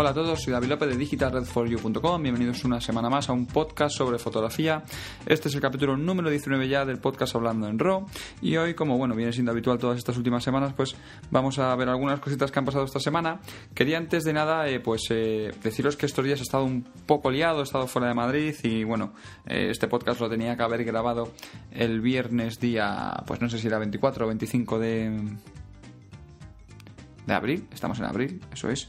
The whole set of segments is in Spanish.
Hola a todos, soy David López de digitalredforyou.com. Bienvenidos una semana más a un podcast sobre fotografía. Este es el capítulo número 19 ya del podcast Hablando en RAW. Y hoy, como bueno, viene siendo habitual todas estas últimas semanas, pues vamos a ver algunas cositas que han pasado esta semana. Quería antes de nada, eh, pues eh, deciros que estos días he estado un poco liado, he estado fuera de Madrid y bueno, eh, este podcast lo tenía que haber grabado el viernes día, pues no sé si era 24 o 25 de de abril, estamos en abril, eso es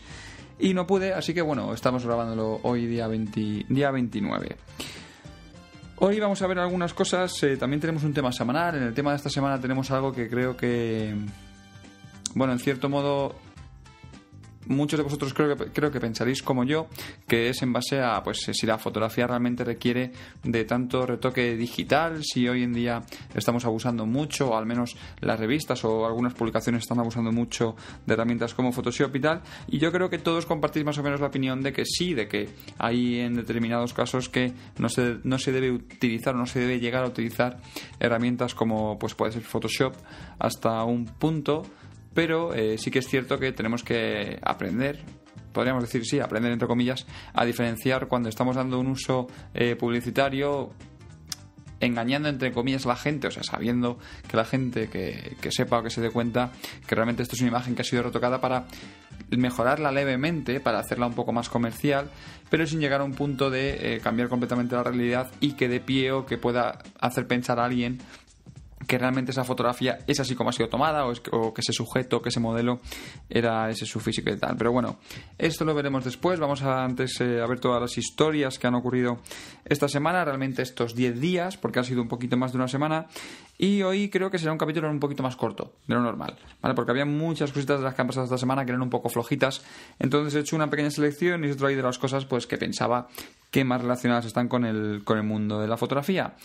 y no pude, así que bueno, estamos grabándolo hoy día, día 29. Hoy vamos a ver algunas cosas, eh, también tenemos un tema semanal, en el tema de esta semana tenemos algo que creo que, bueno, en cierto modo muchos de vosotros creo que, creo que pensaréis como yo, que es en base a pues si la fotografía realmente requiere de tanto retoque digital, si hoy en día estamos abusando mucho, o al menos las revistas o algunas publicaciones están abusando mucho de herramientas como Photoshop y tal. Y yo creo que todos compartís más o menos la opinión de que sí, de que hay en determinados casos que no se, no se debe utilizar o no se debe llegar a utilizar herramientas como pues puede ser Photoshop hasta un punto pero eh, sí que es cierto que tenemos que aprender podríamos decir sí, aprender entre comillas, a diferenciar cuando estamos dando un uso eh, publicitario engañando entre comillas a la gente, o sea, sabiendo que la gente que, que, sepa o que se dé cuenta que realmente esto es una imagen que ha sido retocada para mejorarla levemente, para hacerla un poco más comercial, pero sin llegar a un punto de eh, cambiar completamente la realidad y que de pie o que pueda hacer pensar a alguien que realmente esa fotografía es así como ha sido tomada o, que ese sujeto, que ese modelo era ese su físico y tal. Pero bueno, esto lo veremos después. Vamos a, antes eh, a ver todas las historias que han ocurrido esta semana, realmente estos 10 días, porque ha sido un poquito más de una semana. Y hoy creo que será un capítulo un poquito más corto de lo normal, ¿vale? Porque había muchas cositas de las que han esta semana que eran un poco flojitas. Entonces he hecho una pequeña selección y he traído las cosas pues que pensaba que más relacionadas están con el, mundo de la fotografía.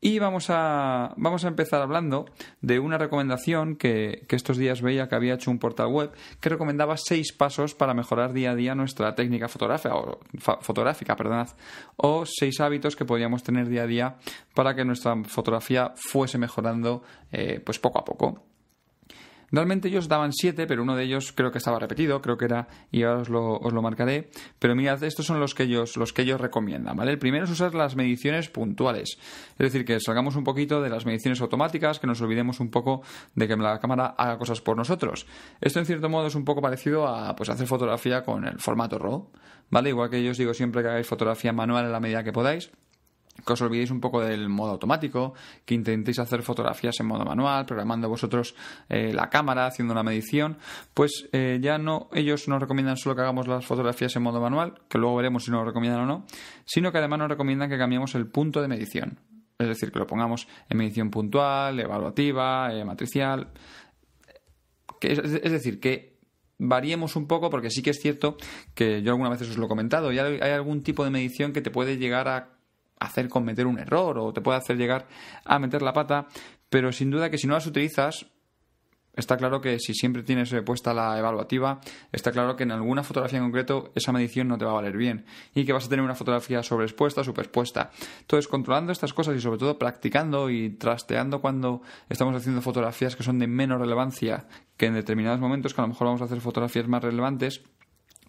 Y vamos a, vamos a empezar hablando de una recomendación que, estos días veía que había hecho un portal web que recomendaba seis pasos para mejorar día a día nuestra técnica fotográfica, o, fotográfica o seis hábitos que podíamos tener día a día para que nuestra fotografía fuese mejorando eh, pues poco a poco. Realmente ellos daban siete, pero uno de ellos creo que estaba repetido, creo que era, y ahora os lo, os lo marcaré. Pero mirad, estos son los que ellos, los que ellos recomiendan, ¿vale? El primero es usar las mediciones puntuales. Es decir, que salgamos un poquito de las mediciones automáticas, que nos olvidemos un poco de que la cámara haga cosas por nosotros. Esto en cierto modo es un poco parecido a pues hacer fotografía con el formato RAW, ¿vale? Igual que yo os digo siempre que hagáis fotografía manual en la medida que podáis que os olvidéis un poco del modo automático, que intentéis hacer fotografías en modo manual, programando vosotros eh, la cámara, haciendo una medición, pues eh, ya no, ellos nos recomiendan solo que hagamos las fotografías en modo manual, que luego veremos si nos recomiendan o no, sino que además nos recomiendan que cambiemos el punto de medición. Es decir, que lo pongamos en medición puntual, evaluativa, eh, matricial. es, decir, que variemos un poco, porque sí que es cierto que yo alguna vez os lo he comentado, y hay algún tipo de medición que te puede llegar a hacer cometer un error o te puede hacer llegar a meter la pata, pero sin duda que si no las utilizas, está claro que si siempre tienes puesta la evaluativa, está claro que en alguna fotografía en concreto esa medición no te va a valer bien y que vas a tener una fotografía sobreexpuesta, superexpuesta. Entonces, controlando estas cosas y sobre todo practicando y trasteando cuando estamos haciendo fotografías que son de menos relevancia que en determinados momentos, que a lo mejor vamos a hacer fotografías más relevantes,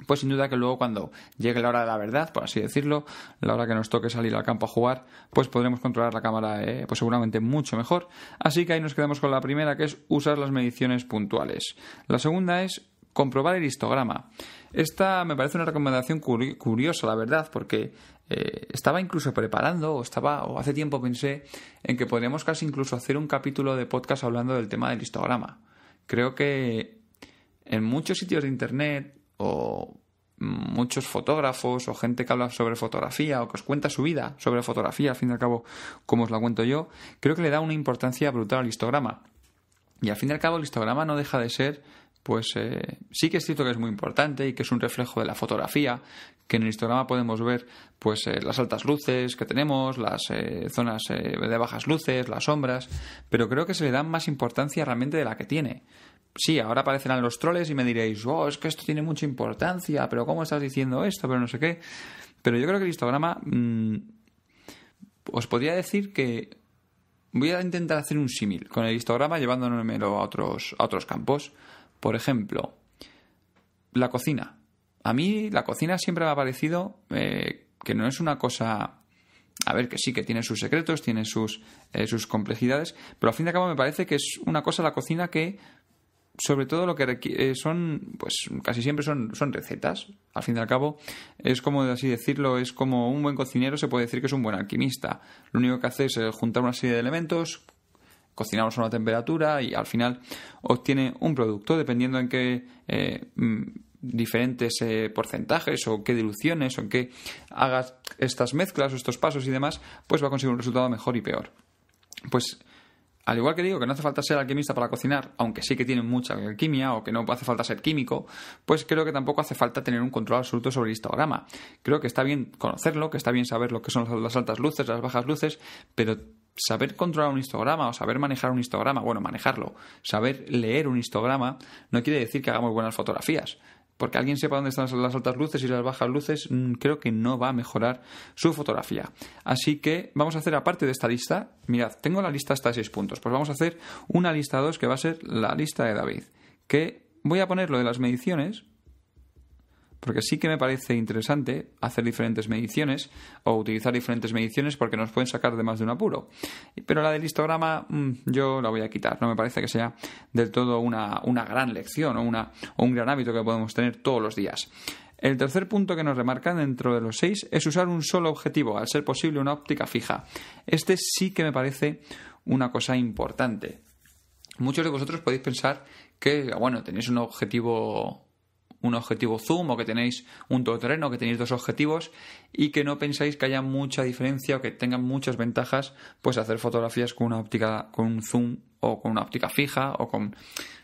pues sin duda que luego cuando llegue la hora de la verdad, por así decirlo, la hora que nos toque salir al campo a jugar, pues podremos controlar la cámara eh, pues seguramente mucho mejor. Así que ahí nos quedamos con la primera, que es usar las mediciones puntuales. La segunda es comprobar el histograma. Esta me parece una recomendación curiosa, la verdad, porque eh, estaba incluso preparando o estaba o hace tiempo pensé en que podríamos casi incluso hacer un capítulo de podcast hablando del tema del histograma. Creo que en muchos sitios de internet o muchos fotógrafos o gente que habla sobre fotografía o que os cuenta su vida sobre fotografía, al fin y al cabo, como os la cuento yo, creo que le da una importancia brutal al histograma. Y al fin y al cabo el histograma no deja de ser, pues eh, sí que es cierto que es muy importante y que es un reflejo de la fotografía, que en el histograma podemos ver pues eh, las altas luces que tenemos, las eh, zonas de bajas luces, las sombras, pero creo que se le da más importancia realmente de la que tiene sí, ahora aparecerán los troles y me diréis, oh, es que esto tiene mucha importancia, pero ¿cómo estás diciendo esto? Pero no sé qué. Pero yo creo que el histograma, mm, os podría decir que voy a intentar hacer un símil con el histograma llevándomelo a otros, otros campos. Por ejemplo, la cocina. A mí la cocina siempre me ha parecido eh, que no es una cosa a ver, que sí, que tiene sus secretos, tiene sus, eh, sus complejidades, pero al fin y al cabo me parece que es una cosa la cocina que sobre todo lo que eh, son, pues casi siempre son, son recetas. Al fin y al cabo, es como así decirlo, es como un buen cocinero se puede decir que es un buen alquimista. Lo único que hace es eh, juntar una serie de elementos, cocinarlos a una temperatura y al final obtiene un producto dependiendo en qué eh, mm, diferentes porcentajes o qué diluciones o en qué hagas estas mezclas o estos pasos y demás, pues va a conseguir un resultado mejor y peor. Pues al igual que digo que no hace falta ser alquimista para cocinar, aunque sí que tiene mucha alquimia o que no hace falta ser químico, pues creo que tampoco hace falta tener un control absoluto sobre el histograma. Creo que está bien conocerlo, que está bien saber lo que son las altas luces, las bajas luces, pero saber controlar un histograma o saber manejar un histograma, bueno, manejarlo, saber leer un histograma no quiere decir que hagamos buenas fotografías porque alguien sepa dónde están las altas luces y las bajas luces, mm, creo que no va a mejorar su fotografía. Así que vamos a hacer, aparte de esta lista, mirad, tengo la lista hasta 6 puntos, pues vamos a hacer una lista 2 que va a ser la lista de David, que voy a poner lo de las mediciones, porque sí que me parece interesante hacer diferentes mediciones o utilizar diferentes mediciones porque nos pueden sacar de más de un apuro. Pero la del histograma mm, yo la voy a quitar. No me parece que sea del todo una, gran lección o, un gran hábito que podemos tener todos los días. El tercer punto que nos remarcan dentro de los seis es usar un solo objetivo, al ser posible una óptica fija. Este sí que me parece una cosa importante. Muchos de vosotros podéis pensar que, bueno, tenéis un objetivo un objetivo zoom o que tenéis un todoterreno, que tenéis dos objetivos y que no pensáis que haya mucha diferencia o que tengan muchas ventajas pues hacer fotografías con una óptica, con un zoom o con una óptica fija o con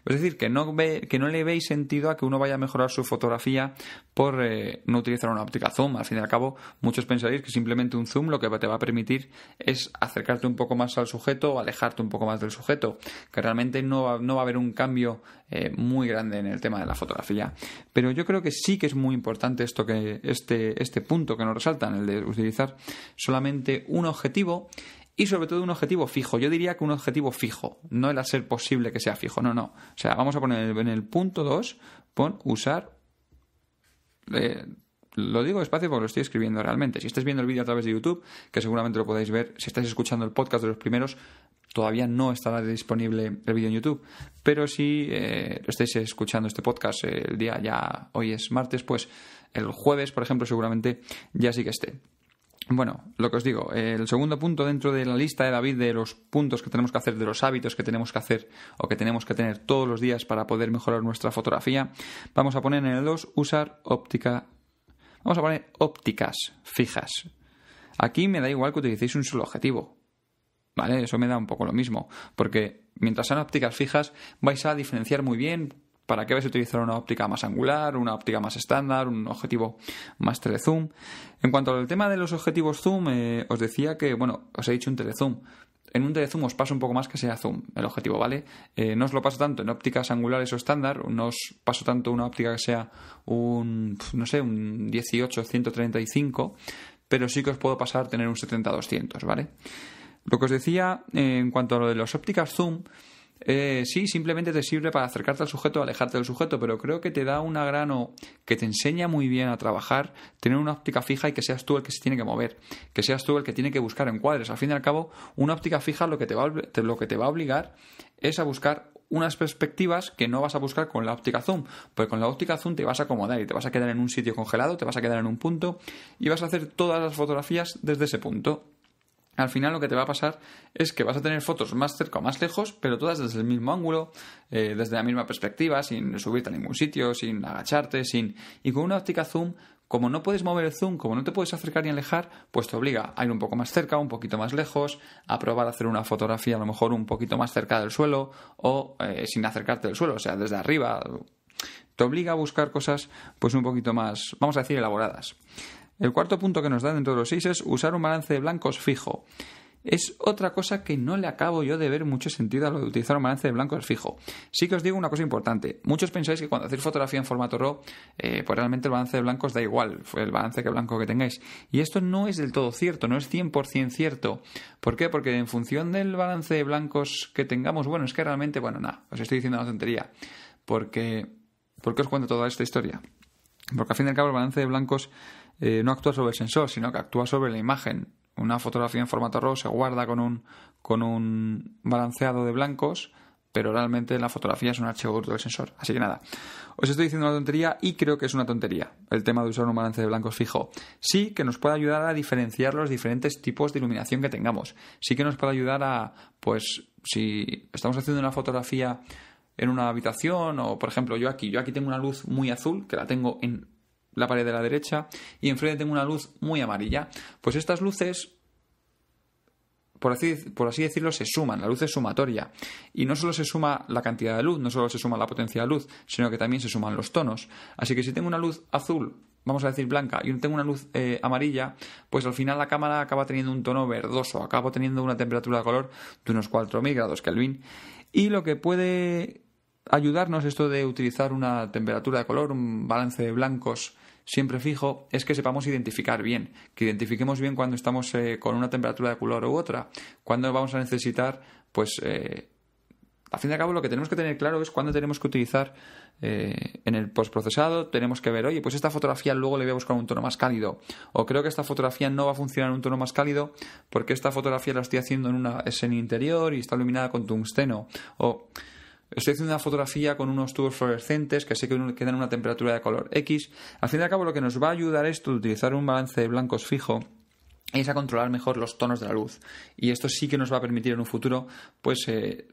es decir, que no, ve, que no le veis sentido a que uno vaya a mejorar su fotografía por eh, no utilizar una óptica zoom. Al fin y al cabo, muchos pensaréis que simplemente un zoom lo que te va a permitir es acercarte un poco más al sujeto o alejarte un poco más del sujeto, que realmente no va, no va a haber un cambio eh, muy grande en el tema de la fotografía. Pero yo creo que sí que es muy importante esto que, este, este punto que nos resaltan, el de utilizar solamente un objetivo y sobre todo un objetivo fijo. Yo diría que un objetivo fijo, no el hacer posible que sea fijo, no, no. O sea, vamos a poner en el punto 2, pon usar... Eh, lo digo despacio porque lo estoy escribiendo realmente. Si estáis viendo el vídeo a través de YouTube, que seguramente lo podéis ver, si estáis escuchando el podcast de los primeros, todavía no estará disponible el vídeo en YouTube. Pero si eh, estáis escuchando este podcast eh, el día ya, hoy es martes, pues el jueves, por ejemplo, seguramente ya sí que esté. Bueno, lo que os digo, el segundo punto dentro de la lista de David de los puntos que tenemos que hacer, de los hábitos que tenemos que hacer o que tenemos que tener todos los días para poder mejorar nuestra fotografía, vamos a poner en el 2 usar óptica. Vamos a poner ópticas fijas. Aquí me da igual que utilicéis un solo objetivo. ¿Vale? Eso me da un poco lo mismo, porque mientras sean ópticas fijas vais a diferenciar muy bien para qué a utilizar una óptica más angular, una óptica más estándar, un objetivo más telezoom. En cuanto al tema de los objetivos zoom, eh, os decía que, bueno, os he dicho un telezoom. En un telezoom os paso un poco más que sea zoom, el objetivo, ¿vale? Eh, no os lo paso tanto en ópticas angulares o estándar, no os paso tanto una óptica que sea un, no sé, un 18-135, pero sí que os puedo pasar tener un 70-200, ¿vale? Lo que os decía eh, en cuanto a lo de las ópticas zoom, eh, sí, simplemente te sirve para acercarte al sujeto, alejarte del sujeto, pero creo que te da una grano que te enseña muy bien a trabajar, tener una óptica fija y que seas tú el que se tiene que mover, que seas tú el que tiene que buscar encuadres. Al fin y al cabo, una óptica fija lo que te va, lo que te va a obligar es a buscar unas perspectivas que no vas a buscar con la óptica zoom, porque con la óptica zoom te vas a acomodar y te vas a quedar en un sitio congelado, te vas a quedar en un punto y vas a hacer todas las fotografías desde ese punto al final lo que te va a pasar es que vas a tener fotos más cerca o más lejos, pero todas desde el mismo ángulo, eh, desde la misma perspectiva, sin subirte a ningún sitio, sin agacharte, sin... Y con una óptica zoom, como no puedes mover el zoom, como no te puedes acercar ni alejar, pues te obliga a ir un poco más cerca, un poquito más lejos, a probar a hacer una fotografía a lo mejor un poquito más cerca del suelo o eh, sin acercarte al suelo, o sea, desde arriba. Te obliga a buscar cosas pues un poquito más, vamos a decir, elaboradas. El cuarto punto que nos dan dentro de los seis es usar un balance de blancos fijo. Es otra cosa que no le acabo yo de ver mucho sentido a lo de utilizar un balance de blancos fijo. Sí que os digo una cosa importante. Muchos pensáis que cuando hacéis fotografía en formato RAW, eh, pues realmente el balance de blancos da igual, el balance que blanco que tengáis. Y esto no es del todo cierto, no es 100% cierto. ¿Por qué? Porque en función del balance de blancos que tengamos, bueno, es que realmente, bueno, nada, os estoy diciendo una tontería. Porque, ¿Por qué os cuento toda esta historia? Porque al fin y al cabo el balance de blancos eh, no actúa sobre el sensor, sino que actúa sobre la imagen. Una fotografía en formato RAW se guarda con un, con un balanceado de blancos, pero realmente la fotografía es un archivo bruto del sensor. Así que nada, os estoy diciendo una tontería y creo que es una tontería el tema de usar un balance de blancos fijo. Sí que nos puede ayudar a diferenciar los diferentes tipos de iluminación que tengamos. Sí que nos puede ayudar a, pues, si estamos haciendo una fotografía en una habitación o, por ejemplo, yo aquí, yo aquí tengo una luz muy azul que la tengo en la pared de la derecha y enfrente tengo una luz muy amarilla. Pues estas luces, por así, por así decirlo, se suman, la luz es sumatoria. Y no solo se suma la cantidad de luz, no solo se suma la potencia de luz, sino que también se suman los tonos. Así que si tengo una luz azul, vamos a decir blanca, y tengo una luz eh, amarilla, pues al final la cámara acaba teniendo un tono verdoso, acabo teniendo una temperatura de color de unos 4.000 grados Kelvin. Y lo que puede ayudarnos esto de utilizar una temperatura de color, un balance de blancos siempre fijo es que sepamos identificar bien, que identifiquemos bien cuando estamos eh, con una temperatura de color u otra, cuando vamos a necesitar, pues, eh, a fin de cabo lo que tenemos que tener claro es cuándo tenemos que utilizar eh, en el postprocesado, tenemos que ver, oye, pues esta fotografía luego le voy a buscar un tono más cálido, o creo que esta fotografía no va a funcionar en un tono más cálido porque esta fotografía la estoy haciendo en una escena interior y está iluminada con tungsteno, o... Estoy haciendo una fotografía con unos tubos fluorescentes que sé que quedan una temperatura de color X. Al fin y al cabo, lo que nos va a ayudar esto de utilizar un balance de blancos fijo es a controlar mejor los tonos de la luz. Y esto sí que nos va a permitir en un futuro, pues. Eh,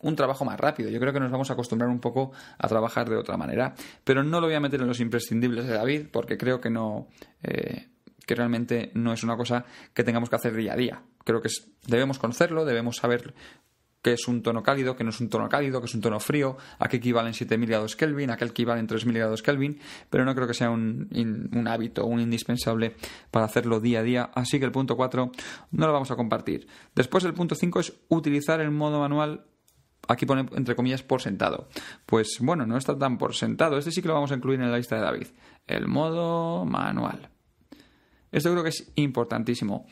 un trabajo más rápido. Yo creo que nos vamos a acostumbrar un poco a trabajar de otra manera. Pero no lo voy a meter en los imprescindibles de David, porque creo que no. Eh, que realmente no es una cosa que tengamos que hacer día a día. Creo que debemos conocerlo, debemos saber que es un tono cálido, que no es un tono cálido, que es un tono frío, a qué equivalen 7.000 grados Kelvin, a qué equivalen 3.000 grados Kelvin, pero no creo que sea un, un hábito, un indispensable para hacerlo día a día, así que el punto 4 no lo vamos a compartir. Después el punto 5 es utilizar el modo manual aquí pone entre comillas por sentado. Pues bueno, no está tan por sentado. Este sí que lo vamos a incluir en la lista de David. El modo manual. Esto creo que es importantísimo.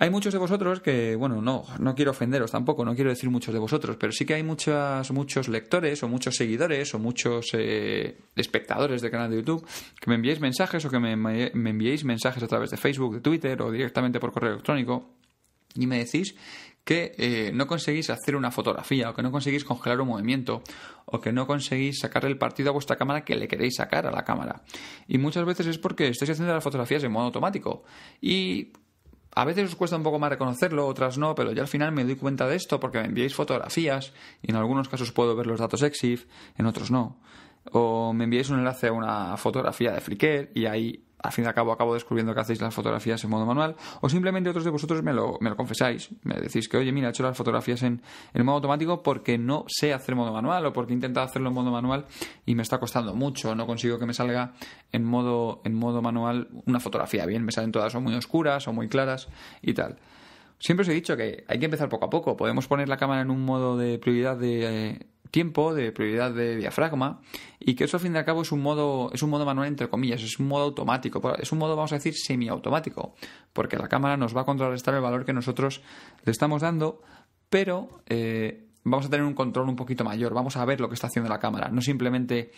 Hay muchos de vosotros que, bueno, no, no quiero ofenderos tampoco, no quiero decir muchos de vosotros, pero sí que hay muchas, muchos lectores o muchos seguidores o muchos eh, espectadores del canal de YouTube que me enviéis mensajes o que me, enviéis mensajes a través de Facebook, de Twitter o directamente por correo electrónico y me decís que eh, no conseguís hacer una fotografía o que no conseguís congelar un movimiento o que no conseguís sacar el partido a vuestra cámara que le queréis sacar a la cámara. Y muchas veces es porque estáis haciendo las fotografías en modo automático. Y a veces os cuesta un poco más reconocerlo, otras no, pero yo al final me doy cuenta de esto porque me enviáis fotografías y en algunos casos puedo ver los datos EXIF, en otros no. O me enviáis un enlace a una fotografía de Flickr y ahí al fin y al cabo acabo descubriendo que hacéis las fotografías en modo manual, o simplemente otros de vosotros me lo, confesáis, me decís que, oye, mira, he hecho las fotografías en, en modo automático porque no sé hacer modo manual o porque he intentado hacerlo en modo manual y me está costando mucho, no consigo que me salga en modo, en modo manual una fotografía bien, me salen todas o muy oscuras o muy claras y tal. Siempre os he dicho que hay que empezar poco a poco. Podemos poner la cámara en un modo de prioridad de, eh, tiempo, de prioridad de diafragma, y que eso al fin y al cabo es un modo, es un modo manual entre comillas, es un modo automático, es un modo, vamos a decir, semiautomático, porque la cámara nos va a contrarrestar el valor que nosotros le estamos dando, pero eh, vamos a tener un control un poquito mayor, vamos a ver lo que está haciendo la cámara, no simplemente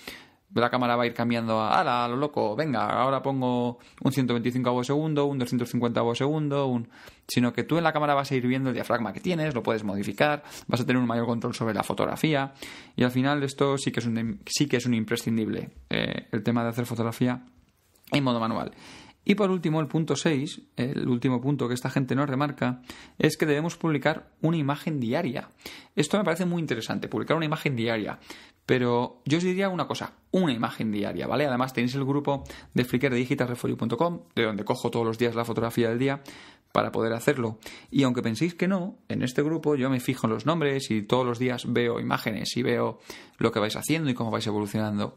la cámara va a ir cambiando a, lo loco, venga, ahora pongo un 125 segundo, un 250 segundo, un... sino que tú en la cámara vas a ir viendo el diafragma que tienes, lo puedes modificar, vas a tener un mayor control sobre la fotografía y al final esto sí que es un, sí que es un imprescindible, eh, el tema de hacer fotografía en modo manual. Y por último, el punto 6, el último punto que esta gente nos remarca, es que debemos publicar una imagen diaria. Esto me parece muy interesante, publicar una imagen diaria. Pero yo os diría una cosa, una imagen diaria, ¿vale? Además tenéis el grupo de Flickr de digitalrefolio.com, de donde cojo todos los días la fotografía del día para poder hacerlo. Y aunque penséis que no, en este grupo yo me fijo en los nombres y todos los días veo imágenes y veo lo que vais haciendo y cómo vais evolucionando.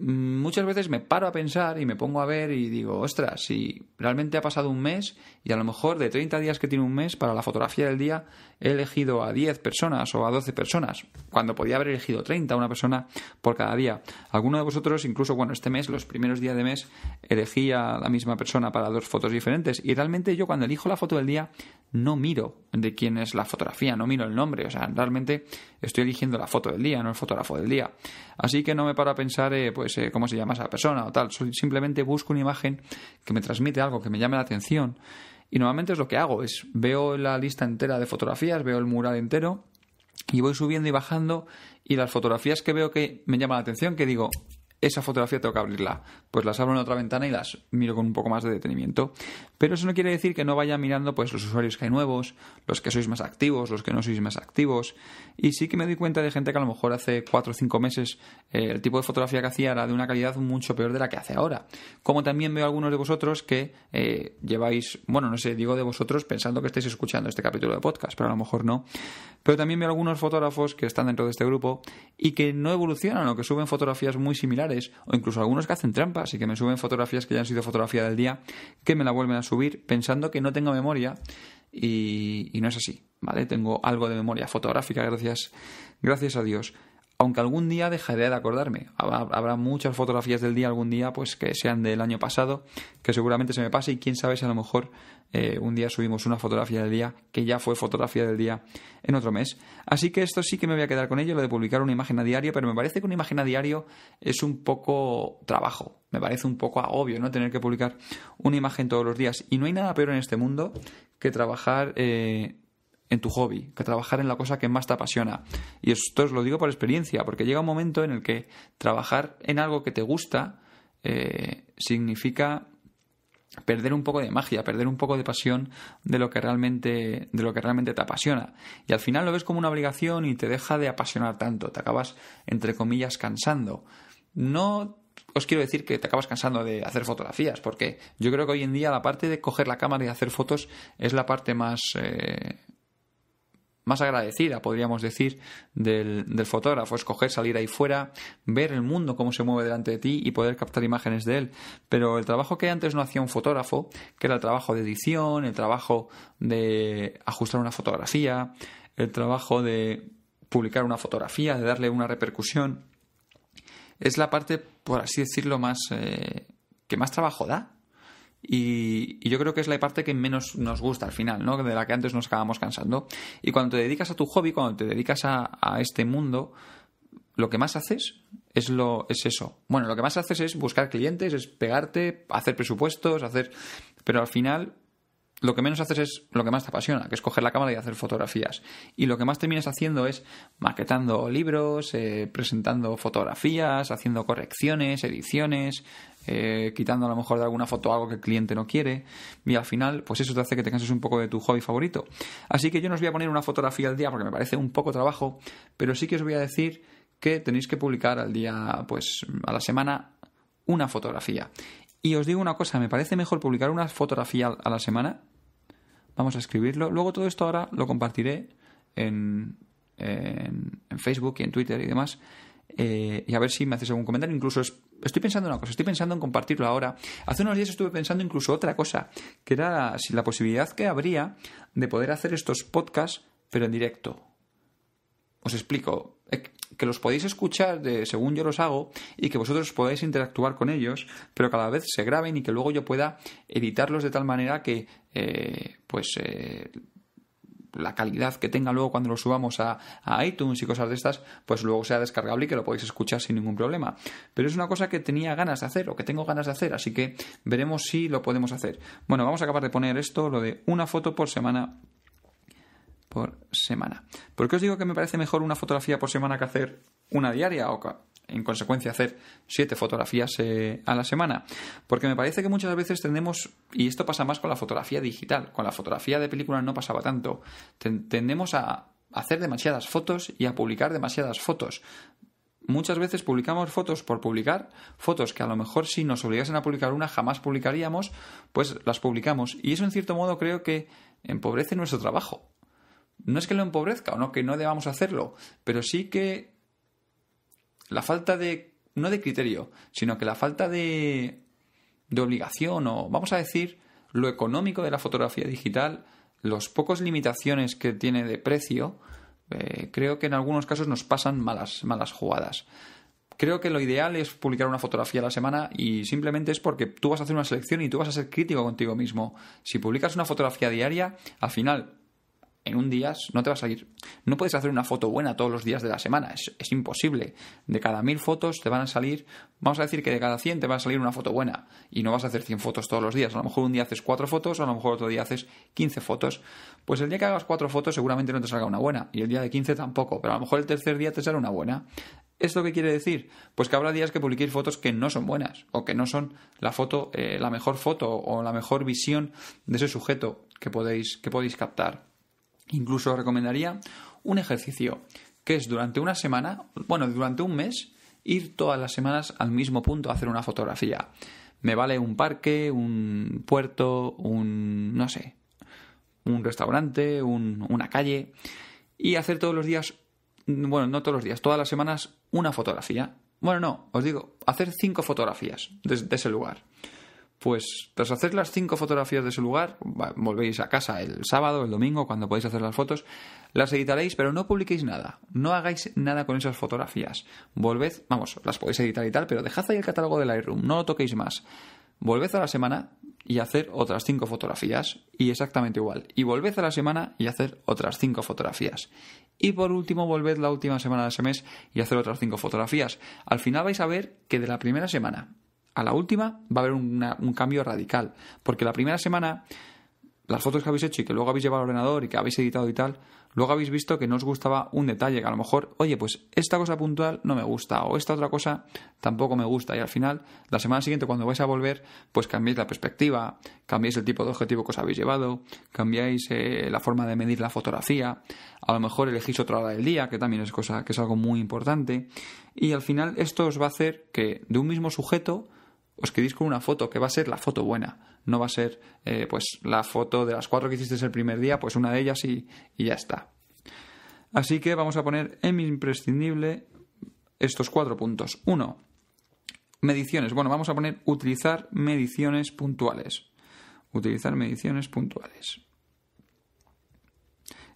Mm, muchas veces me paro a pensar y me pongo a ver y digo, ostras, si realmente ha pasado un mes y a lo mejor de 30 días que tiene un mes para la fotografía del día he elegido a 10 personas o a 12 personas, cuando podía haber elegido 30, una persona por cada día. Alguno de vosotros, incluso, cuando este mes, los primeros días de mes, elegía la misma persona para dos fotos diferentes y realmente yo cuando elijo la foto del día no miro de quién es la fotografía, no miro el nombre, o sea, realmente estoy eligiendo la foto del día, no el fotógrafo del día. Así que no me paro a pensar, eh, pues, pues, eh, cómo se llama esa persona o tal. Simplemente busco una imagen que me transmite algo, que me llame la atención. Y normalmente es lo que hago, es veo la lista entera de fotografías, veo el mural entero y voy subiendo y bajando y las fotografías que veo que me llaman la atención, que digo, esa fotografía tengo que abrirla. Pues las abro en otra ventana y las miro con un poco más de detenimiento. Pero eso no quiere decir que no vaya mirando pues los usuarios que hay nuevos, los que sois más activos, los que no sois más activos. Y sí que me doy cuenta de gente que a lo mejor hace 4 o 5 meses eh, el tipo de fotografía que hacía era de una calidad mucho peor de la que hace ahora. Como también veo algunos de vosotros que eh, lleváis, bueno, no sé, digo de vosotros pensando que estáis escuchando este capítulo de podcast, pero a lo mejor no. Pero también veo algunos fotógrafos que están dentro de este grupo y que no evolucionan o que suben fotografías muy similares o incluso algunos que hacen trampas y que me suben fotografías que ya han sido fotografía del día, que me la vuelven a subir pensando que no tengo memoria y, no es así, ¿vale? Tengo algo de memoria fotográfica, gracias, gracias a Dios aunque algún día dejaré de acordarme. Habrá, muchas fotografías del día algún día, pues que sean del año pasado, que seguramente se me pase y quién sabe si a lo mejor eh, un día subimos una fotografía del día que ya fue fotografía del día en otro mes. Así que esto sí que me voy a quedar con ello, lo de publicar una imagen a diario, pero me parece que una imagen a diario es un poco trabajo, me parece un poco obvio, ¿no? Tener que publicar una imagen todos los días. Y no hay nada peor en este mundo que trabajar. Eh, en tu hobby, que trabajar en la cosa que más te apasiona. Y esto os lo digo por experiencia, porque llega un momento en el que trabajar en algo que te gusta eh, significa perder un poco de magia, perder un poco de pasión de lo que realmente de lo que realmente te apasiona. Y al final lo ves como una obligación y te deja de apasionar tanto, te acabas entre comillas cansando. No os quiero decir que te acabas cansando de hacer fotografías, porque yo creo que hoy en día la parte de coger la cámara y hacer fotos es la parte más eh, más agradecida, podríamos decir, del, fotógrafo, escoger salir ahí fuera, ver el mundo, cómo se mueve delante de ti y poder captar imágenes de él. Pero el trabajo que antes no hacía un fotógrafo, que era el trabajo de edición, el trabajo de ajustar una fotografía, el trabajo de publicar una fotografía, de darle una repercusión, es la parte, por así decirlo, más eh, que más trabajo da y, yo creo que es la parte que menos nos gusta al final, ¿no? De la que antes nos acabamos cansando. Y cuando te dedicas a tu hobby, cuando te dedicas a, a este mundo, lo que más haces es, lo, es eso. Bueno, lo que más haces es buscar clientes, es pegarte, hacer presupuestos, hacer... Pero al final lo que menos haces es lo que más te apasiona, que es coger la cámara y hacer fotografías. Y lo que más terminas haciendo es maquetando libros, eh, presentando fotografías, haciendo correcciones, ediciones, eh, quitando a lo mejor de alguna foto algo que el cliente no quiere. Y al final, pues eso te hace que te canses un poco de tu hobby favorito. Así que yo no os voy a poner una fotografía al día porque me parece un poco trabajo, pero sí que os voy a decir que tenéis que publicar al día, pues a la semana, una fotografía. Y os digo una cosa, me parece mejor publicar una fotografía a la semana. Vamos a escribirlo. Luego todo esto ahora lo compartiré en, Facebook y en Twitter y demás. Eh, y a ver si me hacéis algún comentario. Incluso estoy pensando una cosa, estoy pensando en compartirlo ahora. Hace unos días estuve pensando incluso otra cosa, que era la posibilidad que habría de poder hacer estos podcasts, pero en directo. Os explico. Eh, que los podéis escuchar de, según yo los hago y que vosotros podáis interactuar con ellos, pero cada vez se graben y que luego yo pueda editarlos de tal manera que eh, pues eh, la calidad que tenga luego cuando lo subamos a, iTunes y cosas de estas, pues luego sea descargable y que lo podáis escuchar sin ningún problema. Pero es una cosa que tenía ganas de hacer o que tengo ganas de hacer, así que veremos si lo podemos hacer. Bueno, vamos a acabar de poner esto, lo de una foto por semana por semana. ¿Por qué os digo que me parece mejor una fotografía por semana que hacer una diaria o en consecuencia hacer siete fotografías eh, a la semana? Porque me parece que muchas veces tendemos, y esto pasa más con la fotografía digital, con la fotografía de película no pasaba tanto, tendemos a hacer demasiadas fotos y a publicar demasiadas fotos muchas veces publicamos fotos por publicar, fotos que a lo mejor si nos obligasen a publicar una jamás publicaríamos, pues las publicamos. Y eso en cierto modo creo que empobrece nuestro trabajo no es que lo empobrezca o no que no debamos hacerlo, pero sí que la falta de, no de criterio, sino que la falta de, de obligación o, vamos a decir, lo económico de la fotografía digital, los pocos limitaciones que tiene de precio, eh, creo que en algunos casos nos pasan malas, malas jugadas. Creo que lo ideal es publicar una fotografía a la semana y simplemente es porque tú vas a hacer una selección y tú vas a ser crítico contigo mismo. Si publicas una fotografía diaria, al final en un día no te va a salir No puedes hacer una foto buena todos los días de la semana, es, imposible. De cada mil fotos te van a salir, vamos a decir que de cada 100 te va a salir una foto buena y no vas a hacer cien fotos todos los días. A lo mejor un día haces cuatro fotos, o a lo mejor otro día haces quince fotos. Pues el día que hagas cuatro fotos seguramente no te salga una buena y el día de quince tampoco, pero a lo mejor el tercer día te sale una buena. ¿Esto qué quiere decir? Pues que habrá días que publiquéis fotos que no son buenas o que no son la foto, eh, la mejor foto o la mejor visión de ese sujeto que podéis, que podéis captar. Incluso recomendaría un ejercicio que es durante una semana, bueno, durante un mes, ir todas las semanas al mismo punto a hacer una fotografía. Me vale un parque, un puerto, un, no sé, un restaurante, una calle, y hacer todos los días, bueno, no todos los días, todas las semanas una fotografía. Bueno, no, os digo, hacer cinco fotografías de ese lugar. Pues tras pues hacer las cinco fotografías de su lugar, volvéis a casa el sábado, el domingo, cuando podéis hacer las fotos, las editaréis, pero no publiquéis nada. No hagáis nada con esas fotografías. Volved, vamos, las podéis editar y tal, pero dejad ahí el catálogo de Lightroom, no lo toquéis más. Volved a la semana y hacer otras cinco fotografías, y exactamente igual. Y volved a la semana y hacer otras cinco fotografías. Y por último, volved la última semana de ese mes y hacer otras cinco fotografías. Al final vais a ver que de la primera semana a la última va a haber un cambio radical. Porque la primera semana, las fotos que habéis hecho y que luego habéis llevado al ordenador y que habéis editado y tal, luego habéis visto que no os gustaba un detalle, que a lo mejor, oye, pues esta cosa puntual no me gusta o esta otra cosa tampoco me gusta. Y al final, la semana siguiente, cuando vais a volver, pues cambiáis la perspectiva, cambiáis el tipo de objetivo que os habéis llevado, cambiáis eh, la forma de medir la fotografía, a lo mejor elegís otra hora del día, que también es cosa que es algo muy importante. Y al final esto os va a hacer que de un mismo sujeto os quedéis con una foto que va a ser la foto buena, no va a ser eh, pues la foto de las cuatro que hicisteis el primer día, pues una de ellas y, y ya está. Así que vamos a poner en imprescindible estos cuatro puntos. Uno, mediciones. Bueno, vamos a poner utilizar mediciones puntuales. Utilizar mediciones puntuales.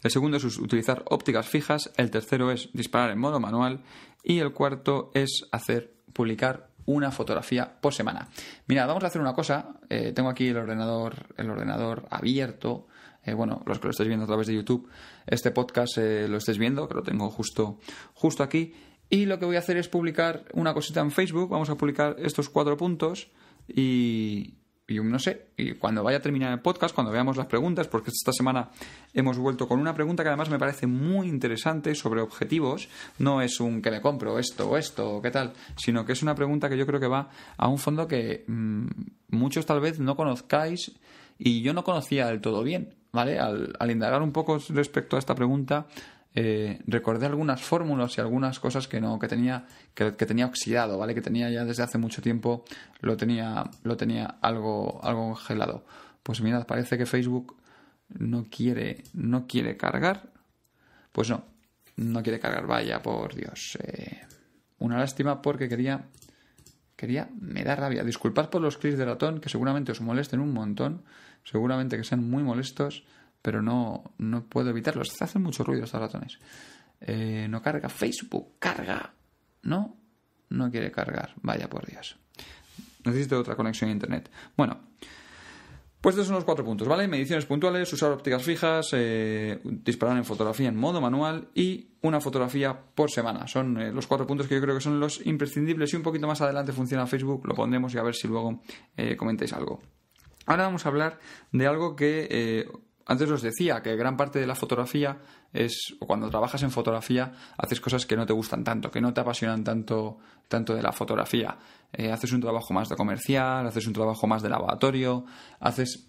El segundo es utilizar ópticas fijas, el tercero es disparar en modo manual y el cuarto es hacer publicar una fotografía por semana. Mira, vamos a hacer una cosa. Eh, tengo aquí el ordenador, el ordenador abierto. Eh, bueno, los que lo estéis viendo a través de YouTube, este podcast eh, lo estáis viendo, que lo tengo justo, justo aquí. Y lo que voy a hacer es publicar una cosita en Facebook. Vamos a publicar estos cuatro puntos y, y no sé, y cuando vaya a terminar el podcast, cuando veamos las preguntas, porque esta semana hemos vuelto con una pregunta que además me parece muy interesante sobre objetivos, no es un que le compro esto o esto o qué tal, sino que es una pregunta que yo creo que va a un fondo que mm, muchos tal vez no conozcáis y yo no conocía del todo bien, ¿vale? al indagar un poco respecto a esta pregunta, eh, recordé algunas fórmulas y algunas cosas que no, que tenía, que, tenía oxidado, ¿vale? Que tenía ya desde hace mucho tiempo, lo tenía, lo tenía algo, algo congelado. Pues mirad, parece que Facebook no quiere, no quiere cargar. Pues no, no quiere cargar, vaya, por Dios. Eh. una lástima porque quería, quería, me da rabia. Disculpad por los clics de ratón que seguramente os molesten un montón, seguramente que sean muy molestos, pero no, no puedo evitarlos. Hacen mucho ruido estos ratones. Eh, no carga Facebook, carga. No, no quiere cargar. Vaya por Dios. Necesito otra conexión a Internet. Bueno, pues estos son los cuatro puntos, ¿vale? Mediciones puntuales, usar ópticas fijas, eh, disparar en fotografía en modo manual y una fotografía por semana. Son eh, los cuatro puntos que yo creo que son los imprescindibles y un poquito más adelante funciona Facebook, lo pondremos y a ver si luego eh, comentáis algo. Ahora vamos a hablar de algo que antes os decía que gran parte de la fotografía es, o cuando trabajas en fotografía, haces cosas que no te gustan tanto, que no te apasionan tanto, tanto de la fotografía. Eh, haces un trabajo más de comercial, haces un trabajo más de laboratorio, haces,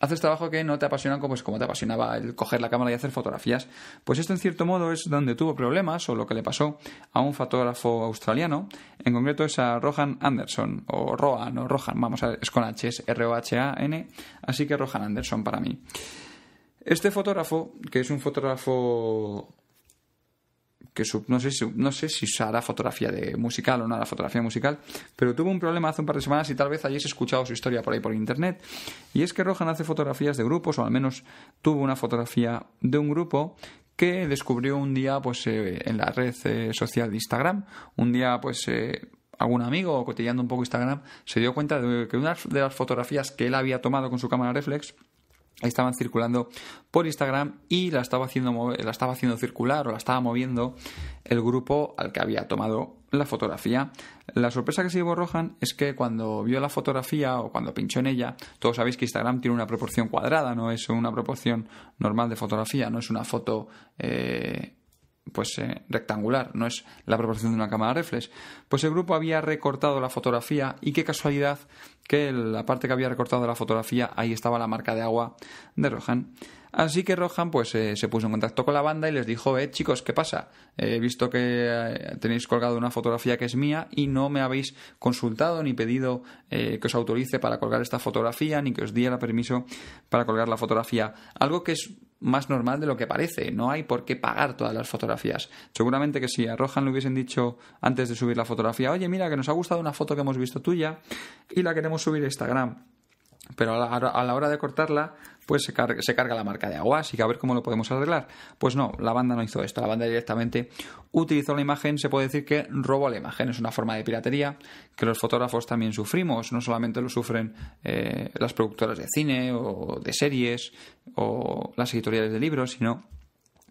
haces trabajo que no te apasiona como, pues, como te apasionaba el coger la cámara y hacer fotografías. Pues esto, en cierto modo, es donde tuvo problemas o lo que le pasó a un fotógrafo australiano, en concreto es a Rohan Anderson, o Rohan, o Rohan, vamos a ver, es con H, es R-O-H-A-N, así que Rohan Anderson para mí. Este fotógrafo, que es un fotógrafo que no, sé si, no hará fotografía de musical o no hará fotografía musical, pero tuvo un problema hace un par de semanas y tal vez hayáis escuchado su historia por ahí por internet. Y es que Rohan hace fotografías de grupos, o al menos tuvo una fotografía de un grupo que descubrió un día pues eh, en la red eh, social de Instagram. Un día pues eh, algún amigo cotilleando un poco Instagram se dio cuenta de que una de las fotografías que él había tomado con su cámara reflex estaban circulando por Instagram y la estaba haciendo la estaba haciendo circular o la estaba moviendo el grupo al que había tomado la fotografía. La sorpresa que se llevó Rohan es que cuando vio la fotografía o cuando pinchó en ella, todos sabéis que Instagram tiene una proporción cuadrada, no es una proporción normal de fotografía, no es una foto eh, pues eh, rectangular, no es la proporción de una cámara reflex. Pues el grupo había recortado la fotografía y qué casualidad que la parte que había recortado la fotografía ahí estaba la marca de agua de Rohan. Así que Rohan pues eh, se puso en contacto con la banda y les dijo, eh chicos, ¿qué pasa? He visto que eh, tenéis colgado una fotografía que es mía y no me habéis consultado ni pedido que os autorice para colgar esta fotografía ni que os diera permiso para colgar la fotografía. Algo que es más normal de lo que parece. No hay por qué pagar todas las fotografías. Seguramente que si a Rohan le hubiesen dicho antes de subir la fotografía, oye, mira, que nos ha gustado una foto que hemos visto tuya y la queremos subir a Instagram. Pero a la, a la hora de cortarla, pues se carga, la marca de agua, así que a ver cómo lo podemos arreglar. Pues no, la banda no hizo esto, la banda directamente utilizó la imagen, se puede decir que robó la imagen, es una forma de piratería que los fotógrafos también sufrimos, no solamente lo sufren eh, las productoras de cine o de series o las editoriales de libros, sino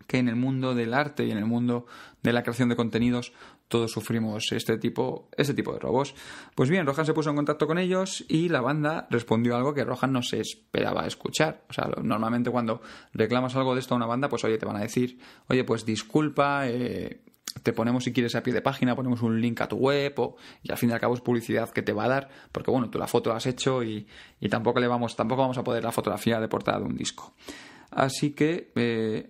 que en el mundo del arte y en el mundo de la creación de contenidos todos sufrimos este tipo, este tipo de robos. Pues bien, Rohan se puso en contacto con ellos y la banda respondió algo que Rohan no se esperaba escuchar. O sea, normalmente cuando reclamas algo de esto a una banda, pues oye, te van a decir, oye, pues disculpa, eh, te ponemos si quieres a pie de página, ponemos un link a tu web o, y al fin y al cabo es publicidad que te va a dar, porque bueno, tú la foto la has hecho y, tampoco le vamos, tampoco vamos a poder la fotografía de portada de un disco. Así que eh,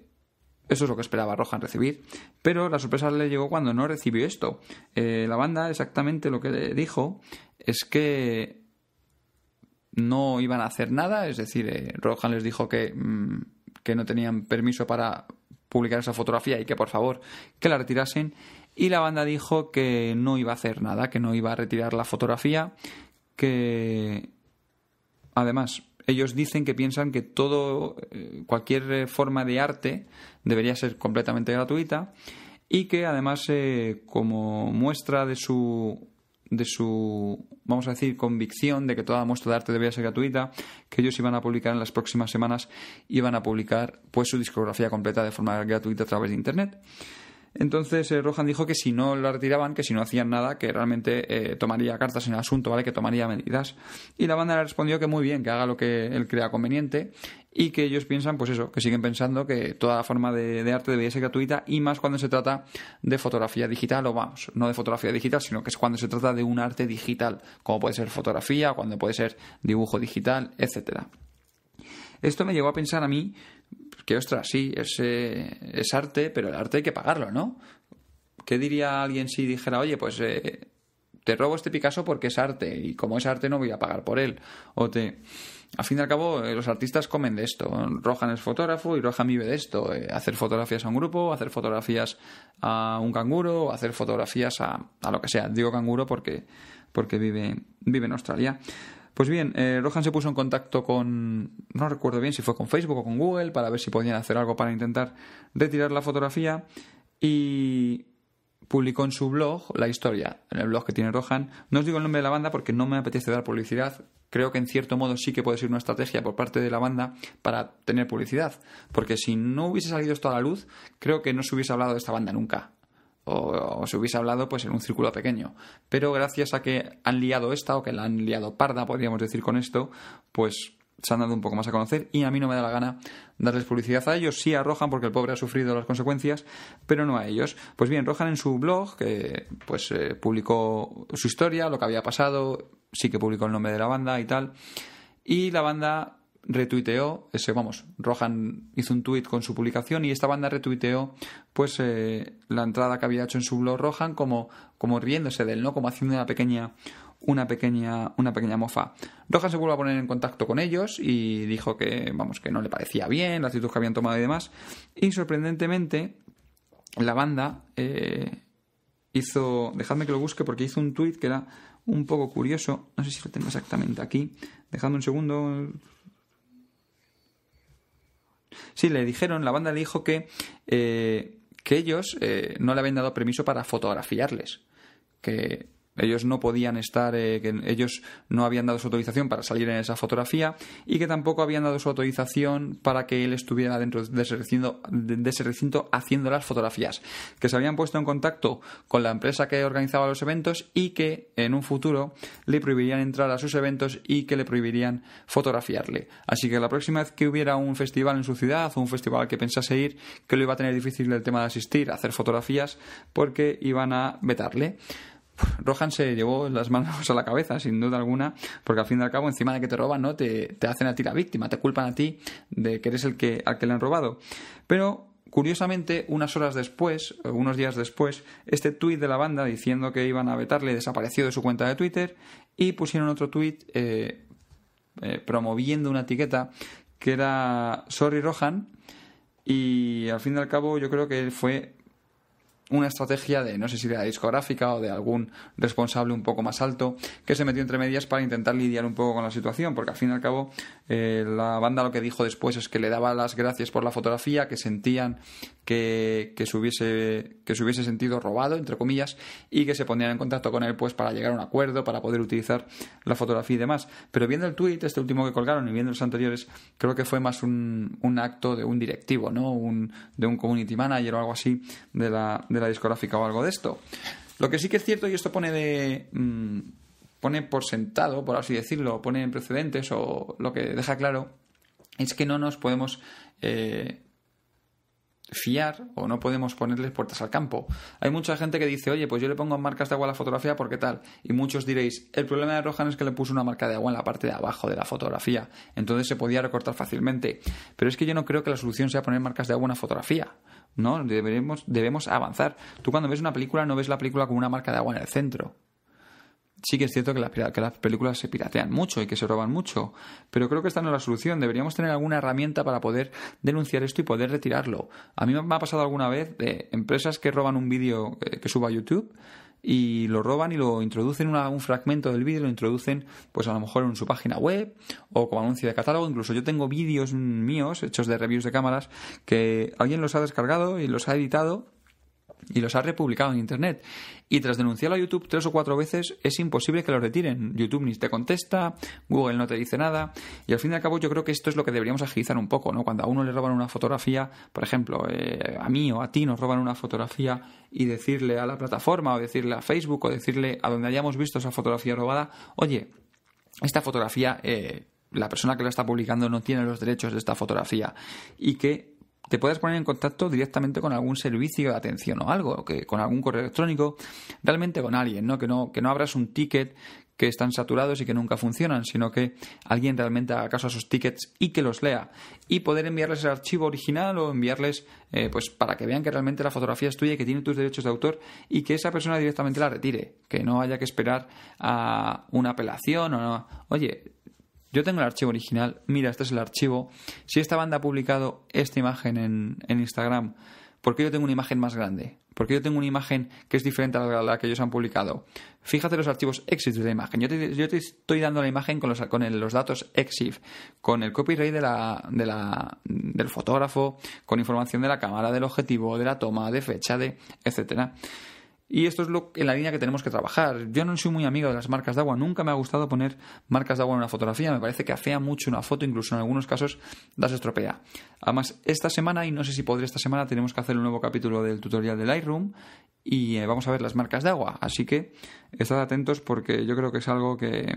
eso es lo que esperaba Rohan recibir. Pero la sorpresa le llegó cuando no recibió esto. Eh, la banda exactamente lo que le dijo es que no iban a hacer nada, es decir, eh, Rohan les dijo que, mm, que no tenían permiso para publicar esa fotografía y que por favor que la retirasen. Y la banda dijo que no iba a hacer nada, que no iba a retirar la fotografía, que además ellos dicen que piensan que todo, eh, cualquier eh, forma de arte debería ser completamente gratuita y que además eh, como muestra de su de su, vamos a decir, convicción de que toda muestra de arte debería ser gratuita, que ellos iban a publicar en las próximas semanas, iban a publicar pues su discografía completa de forma gratuita a través de Internet. Entonces eh, Rohan dijo que si no la retiraban, que si no hacían nada, que realmente eh, tomaría cartas en el asunto, ¿vale? Que tomaría medidas. Y la banda le respondió que muy bien, que haga lo que él crea conveniente y que ellos piensan, pues eso, que siguen pensando que toda la forma de, arte debería ser gratuita y más cuando se trata de fotografía digital o vamos, no de fotografía digital, sino que es cuando se trata de un arte digital, como puede ser fotografía, cuando puede ser dibujo digital, etcétera. Esto me llevó a pensar a mí pues, que, ostras, sí, es, es arte, pero el arte hay que pagarlo, ¿no? ¿Qué diría alguien si dijera, oye, pues eh, te robo este Picasso porque es arte y como es arte no voy a pagar por él? O te... a fin y al cabo, eh, los artistas comen de esto. Rohan es fotógrafo y Rohan vive de esto. Eh, hacer fotografías a un grupo, hacer fotografías a un canguro, hacer fotografías a, a lo que sea. Digo canguro porque, porque vive, vive en Australia. Pues bien, eh, Rohan se puso en contacto con, no recuerdo bien si fue con Facebook o con Google, para ver si podían hacer algo para intentar retirar la fotografía y publicó en su blog la historia, en el blog que tiene Rohan. No os digo el nombre de la banda porque no me apetece dar publicidad. Creo que en cierto modo sí que puede ser una estrategia por parte de la banda para tener publicidad. Porque si no hubiese salido esto a la luz, creo que no se hubiese hablado de esta banda nunca o, se hubiese hablado pues en un círculo pequeño. Pero gracias a que han liado esta o que la han liado parda, podríamos decir con esto, pues se han dado un poco más a conocer y a mí no me da la gana darles publicidad a ellos. Sí a Rohan porque el pobre ha sufrido las consecuencias, pero no a ellos. Pues bien, Rohan en su blog que pues eh, publicó su historia, lo que había pasado, sí que publicó el nombre de la banda y tal. Y la banda retuiteó, ese, vamos, Rohan hizo un tuit con su publicación y esta banda retuiteó pues eh, la entrada que había hecho en su blog Rohan como, como riéndose de él, ¿no? Como haciendo una pequeña una pequeña, una pequeña mofa. Rohan se vuelve a poner en contacto con ellos y dijo que, vamos, que no le parecía bien la actitud que habían tomado y demás. Y sorprendentemente, la banda eh, hizo, dejadme que lo busque porque hizo un tuit que era un poco curioso, no sé si lo tengo exactamente aquí, dejadme un segundo, Sí, le dijeron, la banda le dijo que, eh, que ellos eh, no le habían dado permiso para fotografiarles. Que ellos no podían estar, eh, ellos no habían dado su autorización para salir en esa fotografía y que tampoco habían dado su autorización para que él estuviera dentro de ese recinto, de ese recinto haciendo las fotografías. Que se habían puesto en contacto con la empresa que organizaba los eventos y que en un futuro le prohibirían entrar a sus eventos y que le prohibirían fotografiarle. Así que la próxima vez que hubiera un festival en su ciudad o un festival que pensase ir, que lo iba a tener difícil el tema de asistir, hacer fotografías, porque iban a vetarle. Rohan se llevó las manos a la cabeza, sin duda alguna, porque al fin y al cabo, encima de que te roban, ¿no? Te, hacen a ti la víctima, te culpan a ti de que eres el que, al que le han robado. Pero Curiosamente, unas horas después, eh, unos días después, este tuit de la banda diciendo que iban a vetarle desapareció de su cuenta de Twitter y pusieron otro tuit eh, eh, promoviendo una etiqueta que era Sorry Rohan y al fin y al cabo yo creo que él fue una estrategia de, no sé si de la discográfica o de algún responsable un poco más alto que se metió entre medias para intentar lidiar un poco con la situación, porque al fin y al cabo eh, la banda lo que dijo después es que le daba las gracias por la fotografía, que sentían que, que, se, hubiese, que se hubiese sentido robado, entre comillas, y que se pondrían en contacto con él pues para llegar a un acuerdo, para poder utilizar la fotografía y demás. Pero viendo el tuit, este último que colgaron y viendo los anteriores, creo que fue más un, un acto de un directivo, ¿no? Un, de un community manager o algo así de la la discográfica o algo de esto. Lo que sí que es cierto, y esto pone de. Mm, pone por sentado, por así decirlo, pone en precedentes o lo que deja claro, es que no nos podemos eh, fiar o no podemos ponerles puertas al campo. Hay mucha gente que dice, oye, pues yo le pongo marcas de agua a la fotografía porque tal. Y muchos diréis, el problema de Rohan es que le puso una marca de agua en la parte de abajo de la fotografía. Entonces se podía recortar fácilmente. Pero es que yo no creo que la solución sea poner marcas de agua en la fotografía. No, debemos, debemos avanzar. Tú cuando ves una película no ves la película con una marca de agua en el centro Sí que es cierto que, las películas se piratean mucho y que se roban mucho, pero creo que esta no es la solución. Deberíamos tener alguna herramienta para poder denunciar esto y poder retirarlo. A mí me ha pasado alguna vez de empresas que roban un vídeo eh, que suba a YouTube y lo roban y lo introducen una, un fragmento del vídeo, lo introducen pues a lo mejor en su página web o como anuncio de catálogo. Incluso yo tengo vídeos míos hechos de reviews de cámaras que alguien los ha descargado y los ha editado y los ha republicado en Internet. Y tras denunciarlo a YouTube tres o cuatro veces, es imposible que lo retiren. YouTube ni te contesta, Google no te dice nada. Y al fin y al cabo, yo creo que esto es lo que deberíamos agilizar un poco, ¿no? Cuando a uno le roban una fotografía, por ejemplo, eh, a mí o a ti nos roban una fotografía y decirle a la plataforma o decirle a Facebook o decirle a donde hayamos visto esa fotografía robada, oye, esta fotografía. Eh, la persona que la está publicando no tiene los derechos de esta fotografía y que te puedes poner en contacto directamente con algún servicio de atención o algo, que, con algún correo electrónico, realmente con alguien, ¿no? Que no, que no abras un ticket que están saturados y que nunca funcionan, sino que alguien realmente haga caso a esos tickets y que los lea y poder enviarles el archivo original o enviarles eh, pues para que vean que realmente la fotografía es tuya y que tiene tus derechos de autor y que esa persona directamente la retire, que no haya que esperar a una apelación o no. Oye, yo tengo el archivo original, mira, este es el archivo, si esta banda ha publicado esta imagen en, en Instagram, ¿por qué yo tengo una imagen más grande? ¿Por qué yo tengo una imagen que es diferente a la, que ellos han publicado? Fíjate los archivos EXIF de la imagen. Yo te, estoy dando la imagen con los, con los datos EXIF, con el copyright de la, de la, del fotógrafo, con información de la cámara, del objetivo, de la toma, de fecha, de etcétera. Y esto es lo, en la línea que tenemos que trabajar. Yo no soy muy amigo de las marcas de agua. Nunca me ha gustado poner marcas de agua en una fotografía. Me parece que afea mucho una foto, incluso en algunos casos las estropea. Además, esta semana, y no sé si podré esta semana, tenemos que hacer un nuevo capítulo del tutorial de Lightroom y eh, vamos a ver las marcas de agua. Así que estad atentos porque yo creo que es algo que,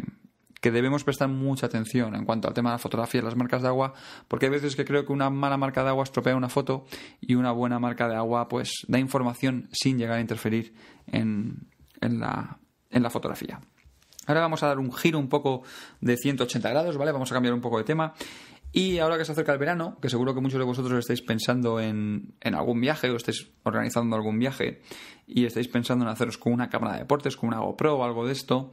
que debemos prestar mucha atención en cuanto al tema de la fotografía y las marcas de agua, porque hay veces que creo que una mala marca de agua estropea una foto y una buena marca de agua pues da información sin llegar a interferir en, en, la, en la fotografía. Ahora vamos a dar un giro un poco de 180 grados, ¿vale? Vamos a cambiar un poco de tema. Y ahora que se acerca el verano, que seguro que muchos de vosotros estáis pensando en, en, algún viaje o estáis organizando algún viaje y estáis pensando en haceros con una cámara de deportes, con una GoPro o algo de esto,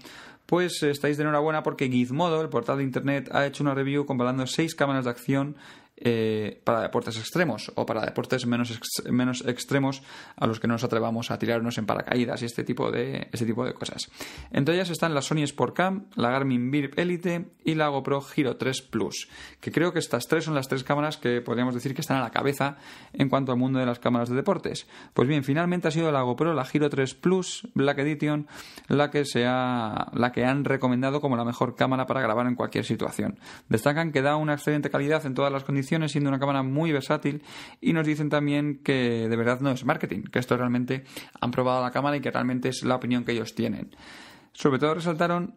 pues eh, estáis de enhorabuena porque Gizmodo, el portal de Internet, ha hecho una review comparando seis cámaras de acción eh, para deportes extremos o para deportes menos, menos extremos a los que no nos atrevamos a tirarnos en paracaídas y este tipo de, este tipo de cosas. Entre ellas están la Sony Sport Cam, la Garmin VIRB Elite y la GoPro Hero 3 Plus, que creo que estas tres son las tres cámaras que podríamos decir que están a la cabeza en cuanto al mundo de las cámaras de deportes. Pues bien, finalmente ha sido la GoPro, la Hero 3 Plus Black Edition, la que, se ha, la que han recomendado como la mejor cámara para grabar en cualquier situación. Destacan que da una excelente calidad en todas las condiciones siendo una cámara muy versátil. Y nos dicen también que de verdad no es marketing, que esto realmente han probado la cámara y que realmente es la opinión que ellos tienen. Sobre todo resaltaron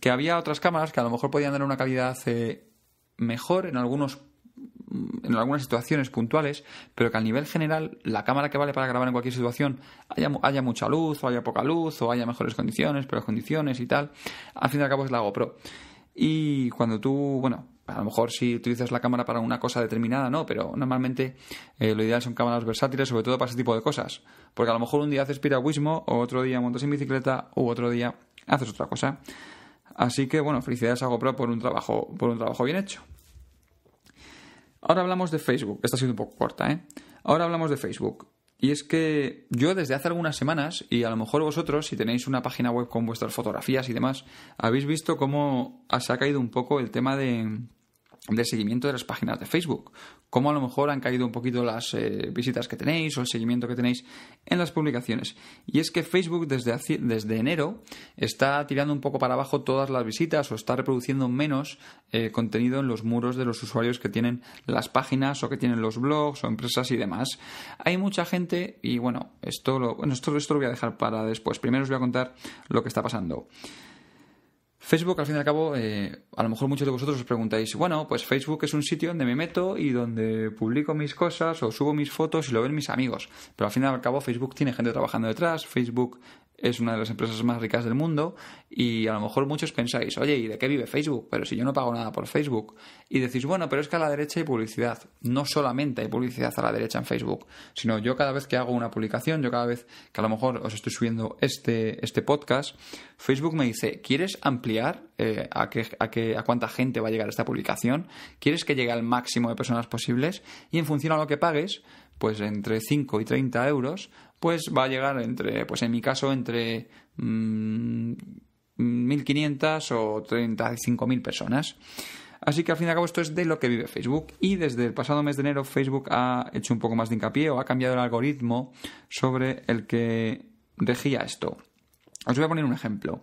que había otras cámaras que a lo mejor podían dar una calidad eh, mejor en algunos mm, en algunas situaciones puntuales, pero que a nivel general la cámara que vale para grabar en cualquier situación haya, haya, mucha luz o haya poca luz o haya mejores condiciones, peores condiciones y tal, al fin y al cabo es la GoPro. Y cuando tú, bueno, a lo mejor si utilizas la cámara para una cosa determinada, no, pero normalmente eh, lo ideal son cámaras versátiles, sobre todo para ese tipo de cosas. Porque a lo mejor un día haces piragüismo, o otro día montas en bicicleta, u otro día haces otra cosa. Así que bueno, felicidades a GoPro por un trabajo, por un trabajo bien hecho. Ahora hablamos de Facebook. Esta ha sido un poco corta, ¿eh? Ahora hablamos de Facebook. Y es que yo desde hace algunas semanas, y a lo mejor vosotros, si tenéis una página web con vuestras fotografías y demás, habéis visto cómo se ha caído un poco el tema de, de seguimiento de las páginas de Facebook, cómo a lo mejor han caído un poquito las eh, visitas que tenéis o el seguimiento que tenéis en las publicaciones. Y es que Facebook desde, desde enero está tirando un poco para abajo todas las visitas o está reproduciendo menos eh, contenido en los muros de los usuarios que tienen las páginas o que tienen los blogs o empresas y demás. Hay mucha gente y bueno, esto esto lo voy a dejar para después. Primero os voy a contar lo que está pasando. Facebook, al fin y al cabo, eh, a lo mejor muchos de vosotros os preguntáis, bueno, pues Facebook es un sitio donde me meto y donde publico mis cosas o subo mis fotos y lo ven mis amigos. Pero al fin y al cabo, Facebook tiene gente trabajando detrás, Facebook es una de las empresas más ricas del mundo y a lo mejor muchos pensáis, oye, ¿y de qué vive Facebook? Pero si yo no pago nada por Facebook. Y decís, bueno, pero es que a la derecha hay publicidad. No solamente hay publicidad a la derecha en Facebook, sino yo cada vez que hago una publicación, yo cada vez que a lo mejor os estoy subiendo este, este podcast, Facebook me dice, ¿quieres ampliar eh, a, qué a, qué a cuánta gente va a llegar esta publicación? ¿Quieres que llegue al máximo de personas posibles? Y en función a lo que pagues, pues entre 5 y 30 euros pues va a llegar entre, pues en mi caso, entre 1.500 mm, o 35.000 personas. Así que al fin y al cabo esto es de lo que vive Facebook y desde el pasado mes de enero Facebook ha hecho un poco más de hincapié o ha cambiado el algoritmo sobre el que regía esto. Os voy a poner un ejemplo.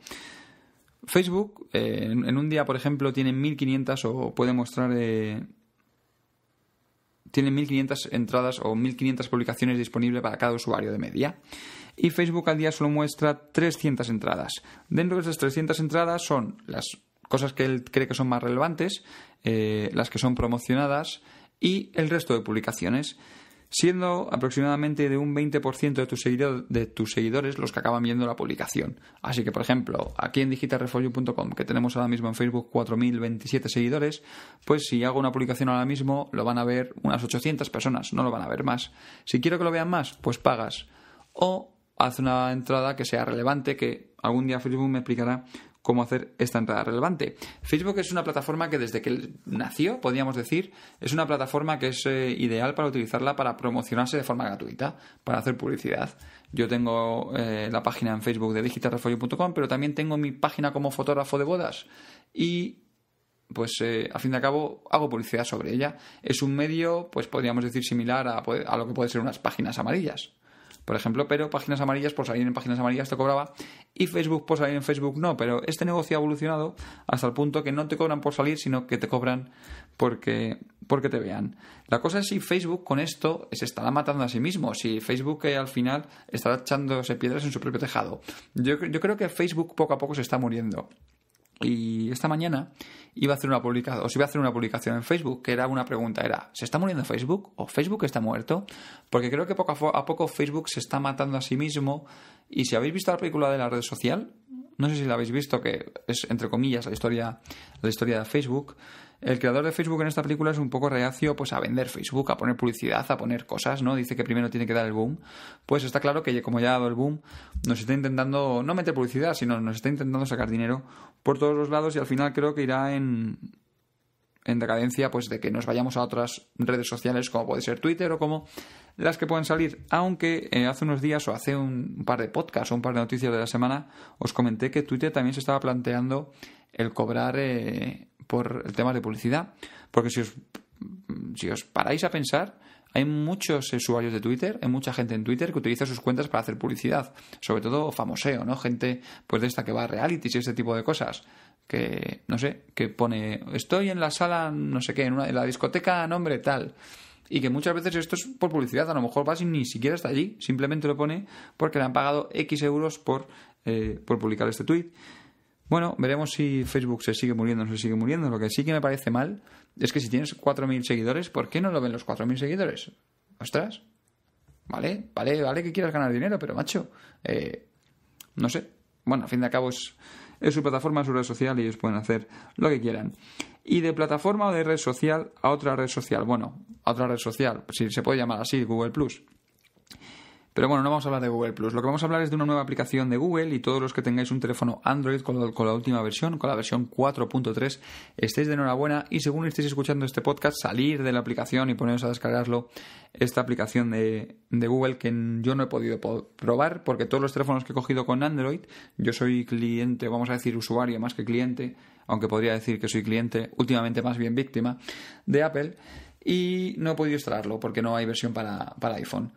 Facebook eh, en un día, por ejemplo, tiene 1.500 o puede mostrar eh, tiene 1.500 entradas o 1.500 publicaciones disponibles para cada usuario de media. Y Facebook al día solo muestra 300 entradas. Dentro de esas 300 entradas son las cosas que él cree que son más relevantes, eh, las que son promocionadas y el resto de publicaciones siendo aproximadamente de un 20% de tus, seguidores, los que acaban viendo la publicación. Así que, por ejemplo, aquí en digitalrefolio.com, que tenemos ahora mismo en Facebook 4.027 seguidores, pues si hago una publicación ahora mismo, lo van a ver unas 800 personas, no lo van a ver más. Si quiero que lo vean más, pues pagas. O haz una entrada que sea relevante, que algún día Facebook me explicará cómo hacer esta entrada relevante. Facebook es una plataforma que desde que nació, podríamos decir, es una plataforma que es eh, ideal para utilizarla para promocionarse de forma gratuita, para hacer publicidad. Yo tengo eh, la página en Facebook de digitalrefolio.com, pero también tengo mi página como fotógrafo de bodas y pues eh, a fin de cabo hago publicidad sobre ella. Es un medio, pues podríamos decir, similar a, a lo que puede ser unas páginas amarillas, por ejemplo, pero páginas amarillas por pues salir en páginas amarillas te cobraba y Facebook por pues salir en Facebook no, pero este negocio ha evolucionado hasta el punto que no te cobran por salir, sino que te cobran porque, porque te vean. La cosa es si Facebook con esto se estará matando a sí mismo, si Facebook eh, al final estará echándose piedras en su propio tejado. Yo, yo creo que Facebook poco a poco se está muriendo y esta mañana iba a hacer una publicación, os iba a hacer una publicación en Facebook que era una pregunta, era ¿se está muriendo Facebook? ¿O Facebook está muerto? Porque creo que poco a, poco Facebook se está matando a sí mismo y si habéis visto la película de la red social, no sé si la habéis visto, que es entre comillas la historia, la historia de Facebook, el creador de Facebook en esta película es un poco reacio pues, a vender Facebook, a poner publicidad, a poner cosas, ¿no? Dice que primero tiene que dar el boom. Pues está claro que como ya ha dado el boom, nos está intentando no meter publicidad, sino nos está intentando sacar dinero por todos los lados y al final creo que irá en, decadencia pues de que nos vayamos a otras redes sociales como puede ser Twitter o como las que puedan salir aunque eh, hace unos días o hace un par de podcasts o un par de noticias de la semana os comenté que Twitter también se estaba planteando el cobrar eh, por el tema de publicidad, porque si os, si os paráis a pensar, hay muchos usuarios de Twitter, hay mucha gente en Twitter que utiliza sus cuentas para hacer publicidad, sobre todo famoseo, ¿no? Gente pues de esta que va a realities y este tipo de cosas, que no sé, que pone estoy en la sala no sé qué, en, una, en la discoteca nombre tal. Y que muchas veces esto es por publicidad, a lo mejor vas y ni siquiera está allí, simplemente lo pone porque le han pagado X euros por, eh, por publicar este tweet. Bueno, veremos si Facebook se sigue muriendo o se sigue muriendo. Lo que sí que me parece mal es que si tienes 4.000 seguidores, ¿por qué no lo ven los 4.000 seguidores? Ostras. Vale, vale, vale que quieras ganar dinero, pero macho, eh, no sé. Bueno, a fin de cabo es, su plataforma, es su red social y ellos pueden hacer lo que quieran. Y de plataforma o de red social a otra red social. Bueno, a otra red social, si se puede llamar así, Google Plus. Pero bueno, no vamos a hablar de Google Plus. Lo que vamos a hablar es de una nueva aplicación de Google y todos los que tengáis un teléfono Android con la, última versión, con la versión 4.3, estéis de enhorabuena y según estéis escuchando este podcast, salir de la aplicación y poneros a descargarlo esta aplicación de, Google que yo no he podido probar porque todos los teléfonos que he cogido con Android, yo soy cliente, vamos a decir usuario más que cliente, aunque podría decir que soy cliente, últimamente más bien víctima de Apple y no he podido instalarlo porque no hay versión para, para iPhone.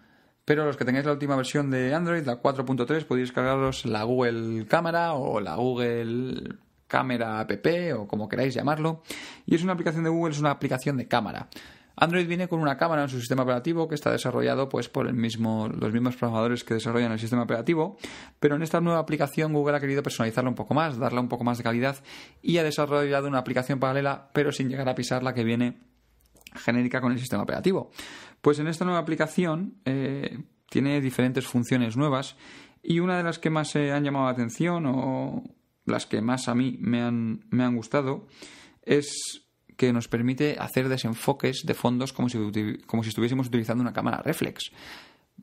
Pero los que tengáis la última versión de Android, la 4.3, podéis cargaros la Google Cámara o la Google Cámara App o como queráis llamarlo. Y es una aplicación de Google, es una aplicación de cámara. Android viene con una cámara en su sistema operativo que está desarrollado pues, por el mismo, los mismos programadores que desarrollan el sistema operativo, pero en esta nueva aplicación Google ha querido personalizarla un poco más, darle un poco más de calidad y ha desarrollado una aplicación paralela, pero sin llegar a pisar la que viene genérica con el sistema operativo. Pues en esta nueva aplicación eh, tiene diferentes funciones nuevas y una de las que más se han llamado la atención o las que más a mí me han, me han gustado es que nos permite hacer desenfoques de fondos como si, como si estuviésemos utilizando una cámara reflex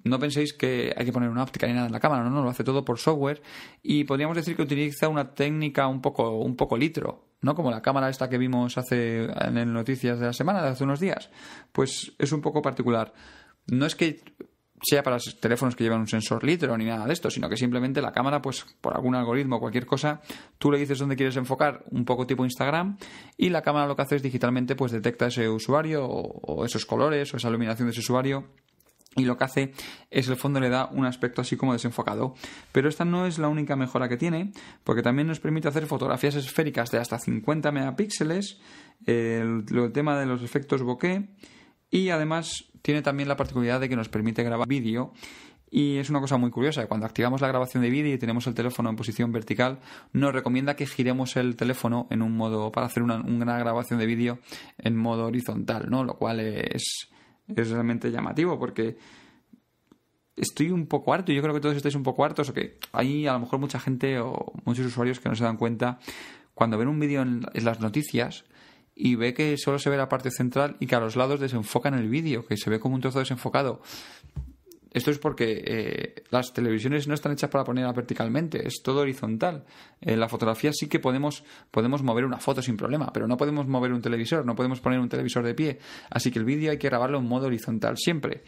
no penséis que hay que poner una óptica ni nada en la cámara, no, no, lo hace todo por software y podríamos decir que utiliza una técnica un poco, un poco litro, ¿no? Como la cámara esta que vimos hace en noticias de la semana, de hace unos días. Pues es un poco particular. No es que sea para los teléfonos que llevan un sensor litro ni nada de esto, sino que simplemente la cámara, pues por algún algoritmo o cualquier cosa, tú le dices dónde quieres enfocar, un poco tipo Instagram, y la cámara lo que hace es digitalmente, pues detecta ese usuario o, o esos colores o esa iluminación de ese usuario y lo que hace es el fondo le da un aspecto así como desenfocado. Pero esta no es la única mejora que tiene, porque también nos permite hacer fotografías esféricas de hasta 50 megapíxeles, el, tema de los efectos bokeh, y además tiene también la particularidad de que nos permite grabar vídeo y es una cosa muy curiosa, cuando activamos la grabación de vídeo y tenemos el teléfono en posición vertical, nos recomienda que giremos el teléfono en un modo para hacer una, una grabación de vídeo en modo horizontal, ¿no? Lo cual es, es realmente llamativo porque estoy un poco harto, y yo creo que todos estáis un poco hartos, o que hay a lo mejor mucha gente o muchos usuarios que no se dan cuenta cuando ven un vídeo en, las noticias y ve que solo se ve la parte central y que a los lados desenfocan el vídeo, que se ve como un trozo desenfocado esto es porque eh, las televisiones no están hechas para ponerla verticalmente, es todo horizontal. En eh, la fotografía sí que podemos, podemos mover una foto sin problema, pero no podemos mover un televisor, no podemos poner un televisor de pie. Así que el vídeo hay que grabarlo en modo horizontal siempre.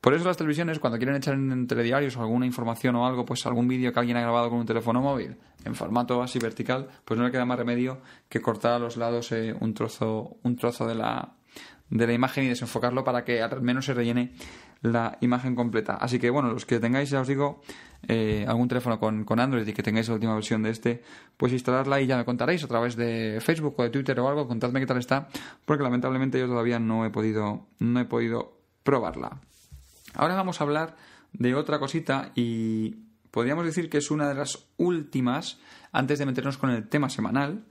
Por eso las televisiones, cuando quieren echar en telediarios alguna información o algo, pues algún vídeo que alguien ha grabado con un teléfono móvil en formato así vertical, pues no le queda más remedio que cortar a los lados eh, un, trozo, un trozo de la, de la imagen y desenfocarlo para que al menos se rellene la imagen completa. Así que bueno, los que tengáis, ya os digo, eh, algún teléfono con, Android y que tengáis la última versión de este, pues instalarla y ya me contaréis a través de Facebook o de Twitter o algo, contadme qué tal está, porque lamentablemente yo todavía no he podido, no he podido probarla. Ahora vamos a hablar de otra cosita y podríamos decir que es una de las últimas antes de meternos con el tema semanal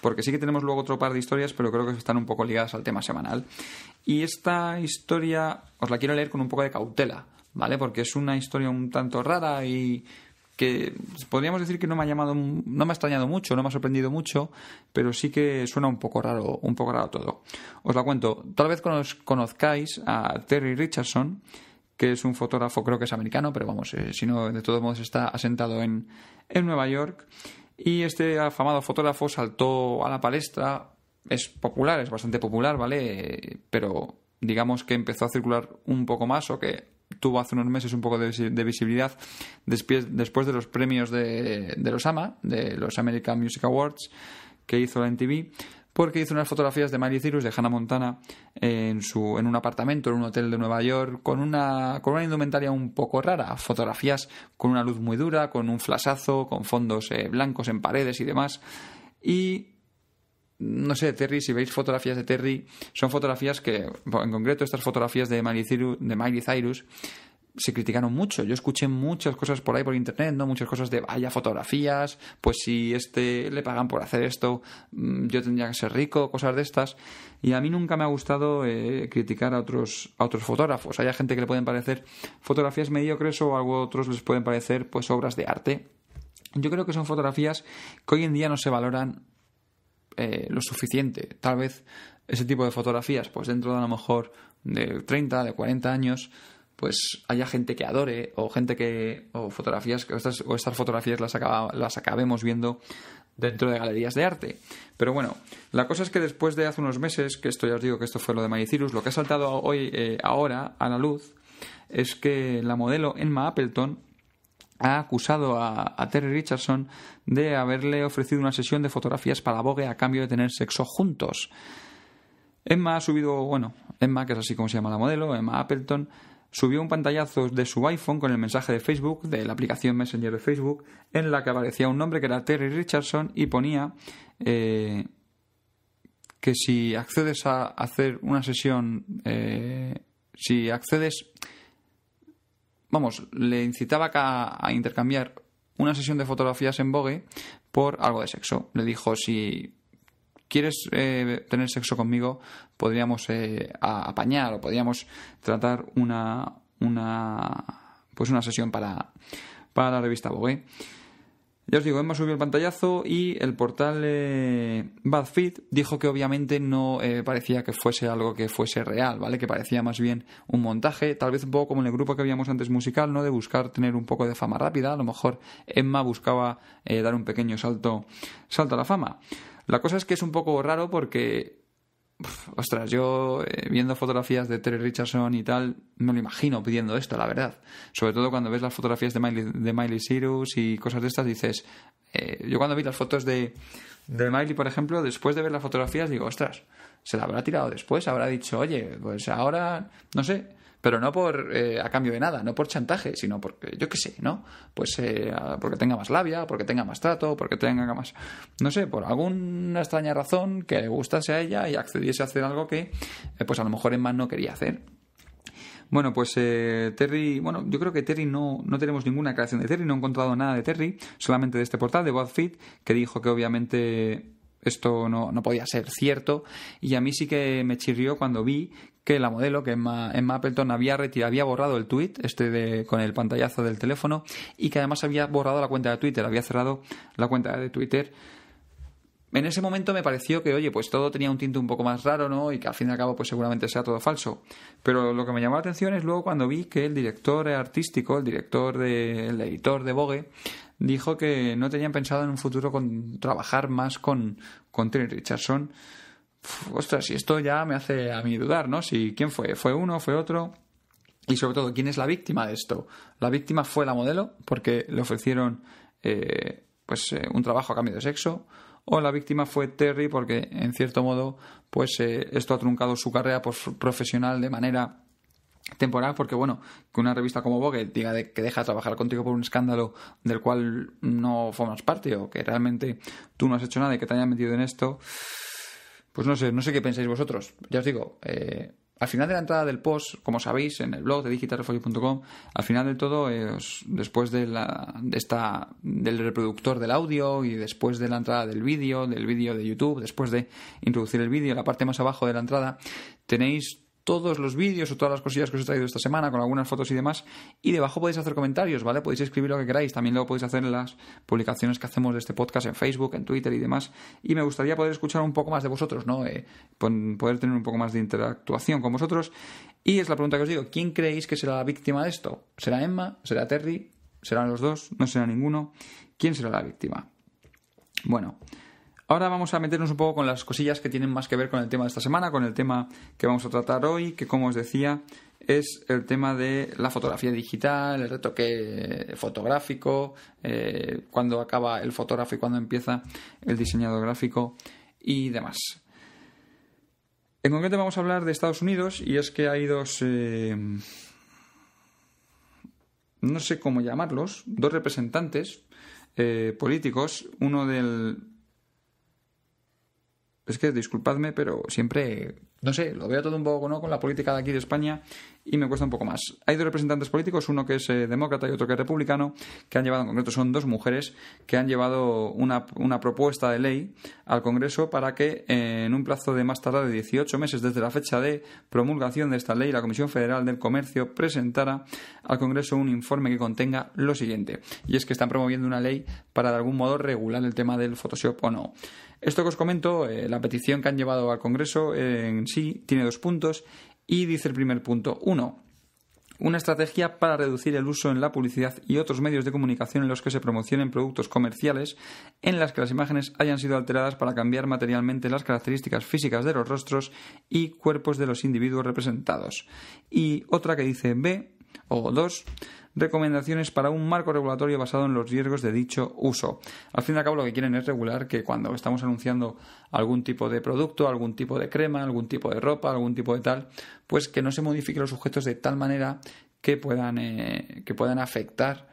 porque sí que tenemos luego otro par de historias, pero creo que están un poco ligadas al tema semanal. Y esta historia os la quiero leer con un poco de cautela, ¿vale? Porque es una historia un tanto rara y que podríamos decir que no me ha llamado, no me ha extrañado mucho, no me ha sorprendido mucho, pero sí que suena un poco raro, un poco raro todo. Os la cuento. Tal vez conozcáis a Terry Richardson, que es un fotógrafo, creo que es americano, pero vamos, eh, si no, de todos modos está asentado en, en Nueva York. Y este afamado fotógrafo saltó a la palestra, es popular, es bastante popular, ¿vale? Pero digamos que empezó a circular un poco más o que tuvo hace unos meses un poco de visibilidad después de los premios de, de los AMA, de los American Music Awards, que hizo la NTV porque hizo unas fotografías de Miley Cyrus, de Hannah Montana, en, su, en un apartamento, en un hotel de Nueva York, con una, con indumentaria un poco rara. Fotografías con una luz muy dura, con un flasazo, con fondos eh, blancos en paredes y demás. Y no sé, Terry, si veis fotografías de Terry, son fotografías que, en concreto estas fotografías de Cyrus, de Miley Cyrus se criticaron mucho. Yo escuché muchas cosas por ahí por internet, ¿no? Muchas cosas de vaya fotografías, pues si este le pagan por hacer esto, mm, yo tendría que ser rico, cosas de estas. Y a mí nunca me ha gustado eh, criticar a otros, a otros fotógrafos. Hay gente que le pueden parecer fotografías mediocres o a otros les pueden parecer pues obras de arte. Yo creo que son fotografías que hoy en día no se valoran eh, lo suficiente. Tal vez ese tipo de fotografías, pues dentro de a lo mejor de 30, de 40 años, pues haya gente que adore o gente que o fotografías o estas, o estas fotografías las, acabemos viendo dentro de galerías de arte. Pero bueno, la cosa es que después de hace unos meses, que esto ya os digo que esto fue lo de Cyrus lo que ha saltado hoy eh, ahora a la luz es que la modelo Emma Appleton ha acusado a, Terry Richardson de haberle ofrecido una sesión de fotografías para Vogue a cambio de tener sexo juntos. Emma ha subido, bueno, Emma, que es así como se llama la modelo, Emma Appleton, subió un pantallazo de su iPhone con el mensaje de Facebook, de la aplicación Messenger de Facebook, en la que aparecía un nombre que era Terry Richardson y ponía eh, que si accedes a hacer una sesión, eh, si accedes, vamos, le incitaba a, a intercambiar una sesión de fotografías en Vogue por algo de sexo. Le dijo si ¿quieres eh, tener sexo conmigo? Podríamos eh, apañar o podríamos tratar una, una, pues una sesión para, para la revista Vogue. Ya os digo, Emma subió el pantallazo y el portal eh, Bad BadFit dijo que obviamente no parecía que fuese algo que fuese real, ¿vale? Que parecía más bien un montaje, tal vez un poco como en el grupo que habíamos antes musical, ¿no? De buscar tener un poco de fama rápida. A lo mejor Emma buscaba dar un pequeño salto, salto a la fama. La cosa es que es un poco raro porque, ostras, yo eh, viendo fotografías de Terry Richardson y tal, no lo imagino pidiendo esto, la verdad. Sobre todo cuando ves las fotografías de Miley, de Miley Cyrus y cosas de estas, dices, eh, yo cuando vi las fotos de, de Miley, por ejemplo, después de ver las fotografías, digo, ostras, se la habrá tirado después, habrá dicho, oye, pues ahora, no sé, pero no por eh, a cambio de nada, no por chantaje, sino porque, yo qué sé, ¿no? Pues eh, porque tenga más labia, porque tenga más trato, porque tenga más, no sé, por alguna extraña razón que le gustase a ella y accediese a hacer algo que, eh, pues a lo mejor en más no quería hacer. Bueno, pues Terry, bueno, yo creo que Terry no, no tenemos ninguna creación de Terry, no he encontrado nada de Terry, solamente de este portal de BuzzFeed, que dijo que obviamente esto no, podía ser cierto. Y a mí sí que me chirrió cuando vi que la modelo, que en Emma había, había borrado el tweet, este de, con el pantallazo del teléfono, y que además había borrado la cuenta de Twitter, había cerrado la cuenta de Twitter. En ese momento me pareció que, oye, pues todo tenía un tinte un poco más raro, ¿no? Y que al fin y al cabo, pues seguramente sea todo falso. Pero lo que me llamó la atención es luego cuando vi que el director artístico, el director, el editor de Vogue, dijo que no tenían pensado en un futuro con trabajar más con, Terry Richardson. ostras, y esto ya me hace a mí dudar, ¿no? Si quién fue, fue uno, fue otro. Y sobre todo, ¿quién es la víctima de esto? La víctima fue la modelo, porque le ofrecieron eh, pues eh, un trabajo a cambio de sexo. O la víctima fue Terry, porque en cierto modo, pues eh, esto ha truncado su carrera profesional de manera temporal, porque bueno que una revista como Vogue diga de, que deja trabajar contigo por un escándalo del cual no formas parte o que realmente tú no has hecho nada y que te hayan metido en esto pues no sé no sé qué pensáis vosotros ya os digo eh, al final de la entrada del post, como sabéis, en el blog de digitalrefolio.com, al final del todo, eh, después de, la, esta, del reproductor del audio y después de la entrada del vídeo, del vídeo de YouTube, después de introducir el vídeo, la parte más abajo de la entrada, tenéis todos los vídeos o todas las cosillas que os he traído esta semana con algunas fotos y demás. Y debajo podéis hacer comentarios, ¿vale? Podéis escribir lo que queráis. También lo podéis hacer en las publicaciones que hacemos de este podcast en Facebook, en Twitter y demás. Y me gustaría poder escuchar un poco más de vosotros, ¿no? Eh, poder tener un poco más de interactuación con vosotros. Y es la pregunta que os digo, ¿quién creéis que será la víctima de esto? ¿Será Emma? ¿Será Terry? ¿Serán los dos? ¿No será ninguno? ¿Quién será la víctima? Bueno, Ahora vamos a meternos un poco con las cosillas que tienen más que ver con el tema de esta semana, con el tema que vamos a tratar hoy, que como os decía es el tema de la fotografía digital, el retoque fotográfico, eh, cuándo cuando acaba el fotógrafo y cuando empieza el diseñador gráfico y demás. En concreto vamos a hablar de Estados Unidos y es que hay dos... Eh, no sé cómo llamarlos, dos representantes eh, políticos, uno del es que disculpadme, pero siempre, no sé, lo veo todo un poco ¿no? con la política de aquí de España y me cuesta un poco más. Hay dos representantes políticos, uno que es eh, demócrata y otro que es republicano, que han llevado, en concreto son dos mujeres, que han llevado una, una propuesta de ley al Congreso para que eh, en un plazo de más tarde de 18 meses desde la fecha de promulgación de esta ley, la Comisión Federal del Comercio presentara al Congreso un informe que contenga lo siguiente, y es que están promoviendo una ley para de algún modo regular el tema del Photoshop o no. Esto que os comento, eh, la petición que han llevado al Congreso en sí tiene dos puntos y dice el primer punto, 1. Una estrategia para reducir el uso en la publicidad y otros medios de comunicación en los que se promocionen productos comerciales en las que las imágenes hayan sido alteradas para cambiar materialmente las características físicas de los rostros y cuerpos de los individuos representados. Y otra que dice B, o dos, recomendaciones para un marco regulatorio basado en los riesgos de dicho uso. Al fin y al cabo lo que quieren es regular que cuando estamos anunciando algún tipo de producto, algún tipo de crema, algún tipo de ropa, algún tipo de tal, pues que no se modifiquen los sujetos de tal manera que puedan, eh, que puedan afectar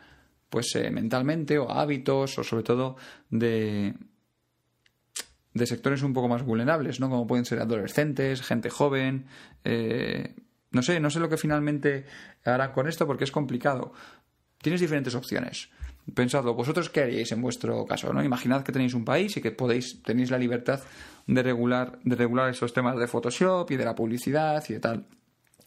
pues eh, mentalmente o hábitos o sobre todo de, de sectores un poco más vulnerables, ¿no? Como pueden ser adolescentes, gente joven, eh, no sé, no sé lo que finalmente harán con esto porque es complicado. Tienes diferentes opciones. Pensadlo, vosotros qué haríais en vuestro caso, ¿no? Imaginad que tenéis un país y que podéis, tenéis la libertad de regular, de regular esos temas de Photoshop y de la publicidad y de tal.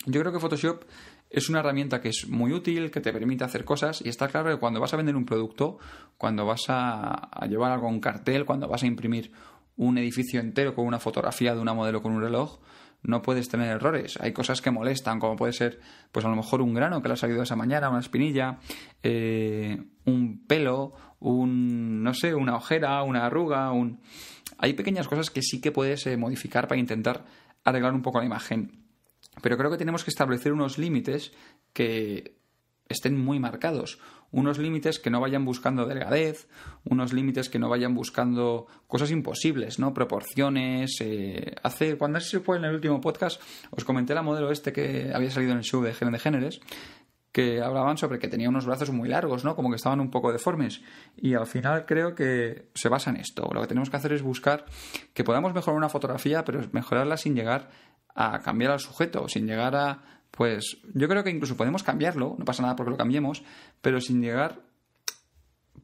Yo creo que Photoshop es una herramienta que es muy útil, que te permite hacer cosas y está claro que cuando vas a vender un producto, cuando vas a, a llevar algo a un cartel, cuando vas a imprimir un edificio entero con una fotografía de una modelo con un reloj, no puedes tener errores. Hay cosas que molestan, como puede ser, pues a lo mejor un grano que le ha salido esa mañana, una espinilla, eh, un pelo, un, no sé, una ojera, una arruga, un... Hay pequeñas cosas que sí que puedes eh, modificar para intentar arreglar un poco la imagen. Pero creo que tenemos que establecer unos límites que estén muy marcados unos límites que no vayan buscando delgadez, unos límites que no vayan buscando cosas imposibles, ¿no? Proporciones. Eh... Hace, cuando se fue en el último podcast, os comenté la modelo este que había salido en el show de Género de Géneres, que hablaban sobre que tenía unos brazos muy largos, ¿no? Como que estaban un poco deformes. Y al final creo que se basa en esto. Lo que tenemos que hacer es buscar que podamos mejorar una fotografía, pero mejorarla sin llegar a cambiar al sujeto, sin llegar a pues yo creo que incluso podemos cambiarlo, no pasa nada porque lo cambiemos, pero sin llegar,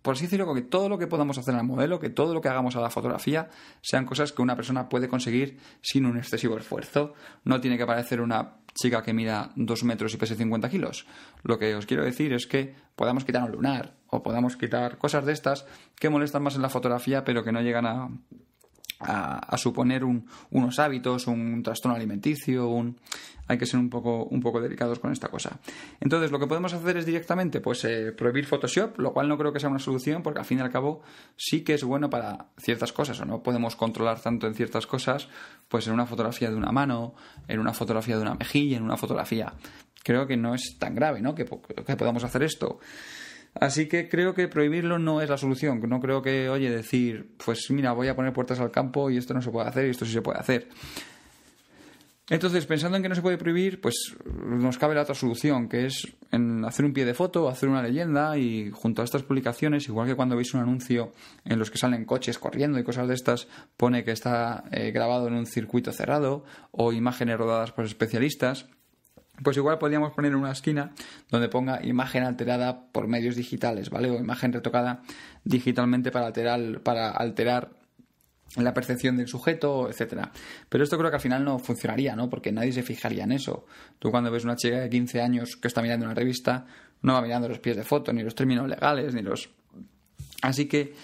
por así decirlo, que todo lo que podamos hacer al modelo, que todo lo que hagamos a la fotografía, sean cosas que una persona puede conseguir sin un excesivo esfuerzo. No tiene que parecer una chica que mida 2 metros y pese 50 kilos. Lo que os quiero decir es que podamos quitar un lunar o podamos quitar cosas de estas que molestan más en la fotografía pero que no llegan a a, suponer unos hábitos, un trastorno alimenticio, Hay que ser un poco, delicados con esta cosa. Entonces, lo que podemos hacer es directamente pues, eh, prohibir Photoshop, lo cual no creo que sea una solución, porque al fin y al cabo sí que es bueno para ciertas cosas, o no podemos controlar tanto en ciertas cosas, pues en una fotografía de una mano, en una fotografía de una mejilla, en una fotografía. Creo que no es tan grave, ¿no? que podamos hacer esto. Así que creo que prohibirlo no es la solución. No creo que, oye, decir, pues mira, voy a poner puertas al campo y esto no se puede hacer y esto sí se puede hacer. Entonces, pensando en que no se puede prohibir, pues nos cabe la otra solución, que es en hacer un pie de foto, hacer una leyenda y junto a estas publicaciones, igual que cuando veis un anuncio en los que salen coches corriendo y cosas de estas, pone que está eh, grabado en un circuito cerrado o imágenes rodadas por especialistas, pues igual podríamos poner una esquina donde ponga imagen alterada por medios digitales, ¿vale? O imagen retocada digitalmente para alterar, para alterar la percepción del sujeto, etcétera. Pero esto creo que al final no funcionaría, ¿no? Porque nadie se fijaría en eso. Tú cuando ves una chica de 15 años que está mirando una revista, no va mirando los pies de foto, ni los términos legales, ni los... Así que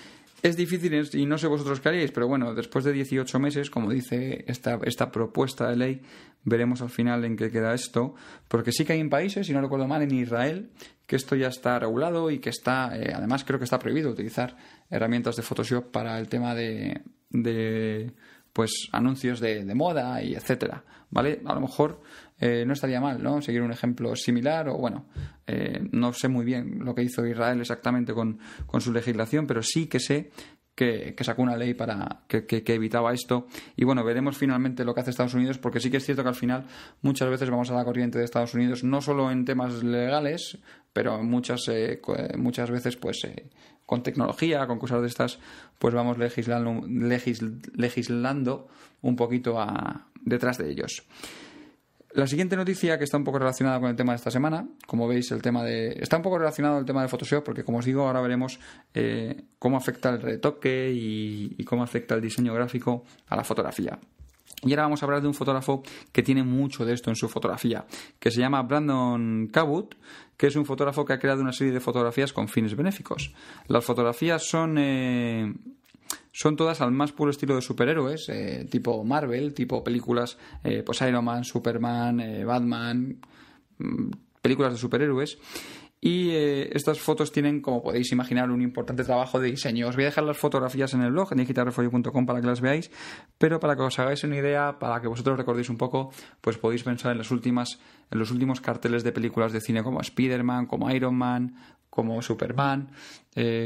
es difícil y no sé vosotros qué haréis, pero bueno, después de 18 meses, como dice esta, esta propuesta de ley, veremos al final en qué queda esto, porque sí que hay en países, si no recuerdo mal, en Israel, que esto ya está regulado y que está, eh, además creo que está prohibido utilizar herramientas de Photoshop para el tema de, de pues anuncios de, de moda y etcétera, ¿vale? A lo mejor eh, no estaría mal, ¿no? Seguir un ejemplo similar o, bueno, eh, no sé muy bien lo que hizo Israel exactamente con, su legislación, pero sí que sé que, sacó una ley para que, que, evitaba esto. Y bueno, veremos finalmente lo que hace Estados Unidos, porque sí que es cierto que al final muchas veces vamos a la corriente de Estados Unidos, no solo en temas legales, pero muchas, eh, muchas veces pues con tecnología, con cosas de estas, pues vamos legislando, legislando un poquito detrás de ellos. La siguiente noticia que está un poco relacionada con el tema de esta semana, como veis, el tema de. está un poco relacionado al tema de Photoshop, porque como os digo, ahora veremos eh, cómo afecta el retoque y, cómo afecta el diseño gráfico a la fotografía. Y ahora vamos a hablar de un fotógrafo que tiene mucho de esto en su fotografía, que se llama Brandon Cabut, que es un fotógrafo que ha creado una serie de fotografías con fines benéficos. Las fotografías son. Eh, son todas al más puro estilo de superhéroes, eh, tipo Marvel, tipo películas, eh, pues Iron Man, Superman, eh, Batman, mm, películas de superhéroes. Y estas fotos tienen, como podéis imaginar, un importante trabajo de diseño. Os voy a dejar las fotografías en el blog, en digitalrefoyo.com para que las veáis. Pero para que os hagáis una idea, para que vosotros recordéis un poco, pues podéis pensar en, las últimas, en los últimos carteles de películas de cine como Spider-Man, como Iron Man, como Superman.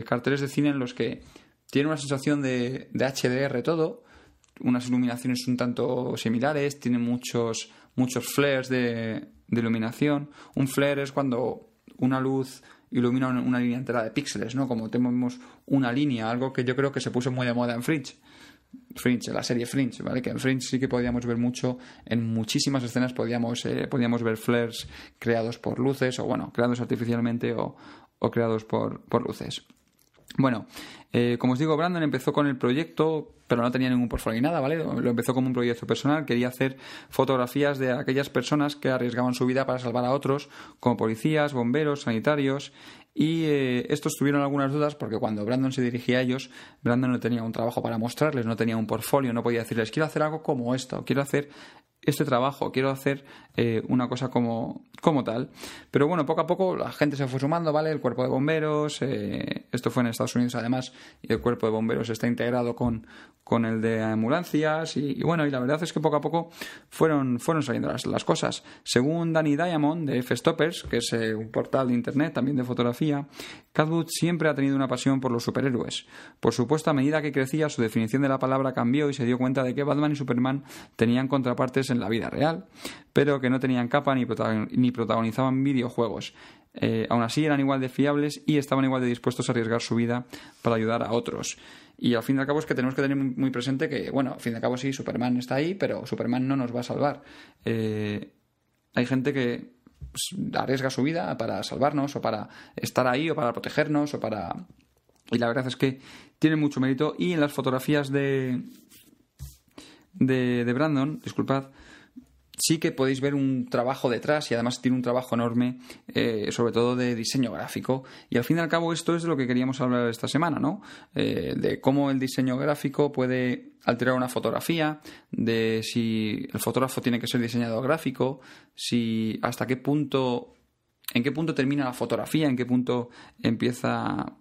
carteles de cine en los que tiene una sensación de, de HDR todo, unas iluminaciones un tanto similares, tiene muchos, muchos flares de, iluminación. Un flare es cuando una luz ilumina una, línea entera de píxeles, ¿no? Como tenemos una línea, algo que yo creo que se puso muy de moda en Fringe. Fringe, la serie Fringe, ¿vale? Que en Fringe sí que podíamos ver mucho, en muchísimas escenas podíamos, eh, podíamos ver flares creados por luces, o bueno, creados artificialmente o, creados por, por luces. Bueno, eh, como os digo, Brandon empezó con el proyecto, pero no tenía ningún portfolio ni nada, ¿vale? Lo empezó como un proyecto personal, quería hacer fotografías de aquellas personas que arriesgaban su vida para salvar a otros, como policías, bomberos, sanitarios, y eh, estos tuvieron algunas dudas porque cuando Brandon se dirigía a ellos, Brandon no tenía un trabajo para mostrarles, no tenía un portfolio, no podía decirles quiero hacer algo como esto, quiero hacer este trabajo, quiero hacer eh, una cosa como, como tal. Pero bueno, poco a poco la gente se fue sumando, ¿vale? El cuerpo de bomberos, eh, esto fue en Estados Unidos además, y el cuerpo de bomberos está integrado con, con el de ambulancias, y, bueno, y la verdad es que poco a poco fueron, fueron saliendo las, las cosas. Según Danny Diamond de F-Stoppers, que es eh, un portal de internet también de fotografía, Catwood siempre ha tenido una pasión por los superhéroes. Por supuesto, a medida que crecía, su definición de la palabra cambió y se dio cuenta de que Batman y Superman tenían contrapartes en la vida real, pero que no tenían capa ni, protagonizaban videojuegos. Eh, aún así eran igual de fiables y estaban igual de dispuestos a arriesgar su vida para ayudar a otros. Y al fin y al cabo es que tenemos que tener muy presente que, bueno, al fin y al cabo sí, Superman está ahí, pero Superman no nos va a salvar. Eh, hay gente que pues, arriesga su vida para salvarnos o para estar ahí o para protegernos o para... Y la verdad es que tiene mucho mérito y en las fotografías de, de, Brandon, disculpad, sí que podéis ver un trabajo detrás y además tiene un trabajo enorme, eh, sobre todo de diseño gráfico. Y al fin y al cabo esto es lo que queríamos hablar esta semana, ¿no? Eh, de cómo el diseño gráfico puede alterar una fotografía, de si el fotógrafo tiene que ser diseñado gráfico, si hasta qué punto, en qué punto termina la fotografía, en qué punto empieza,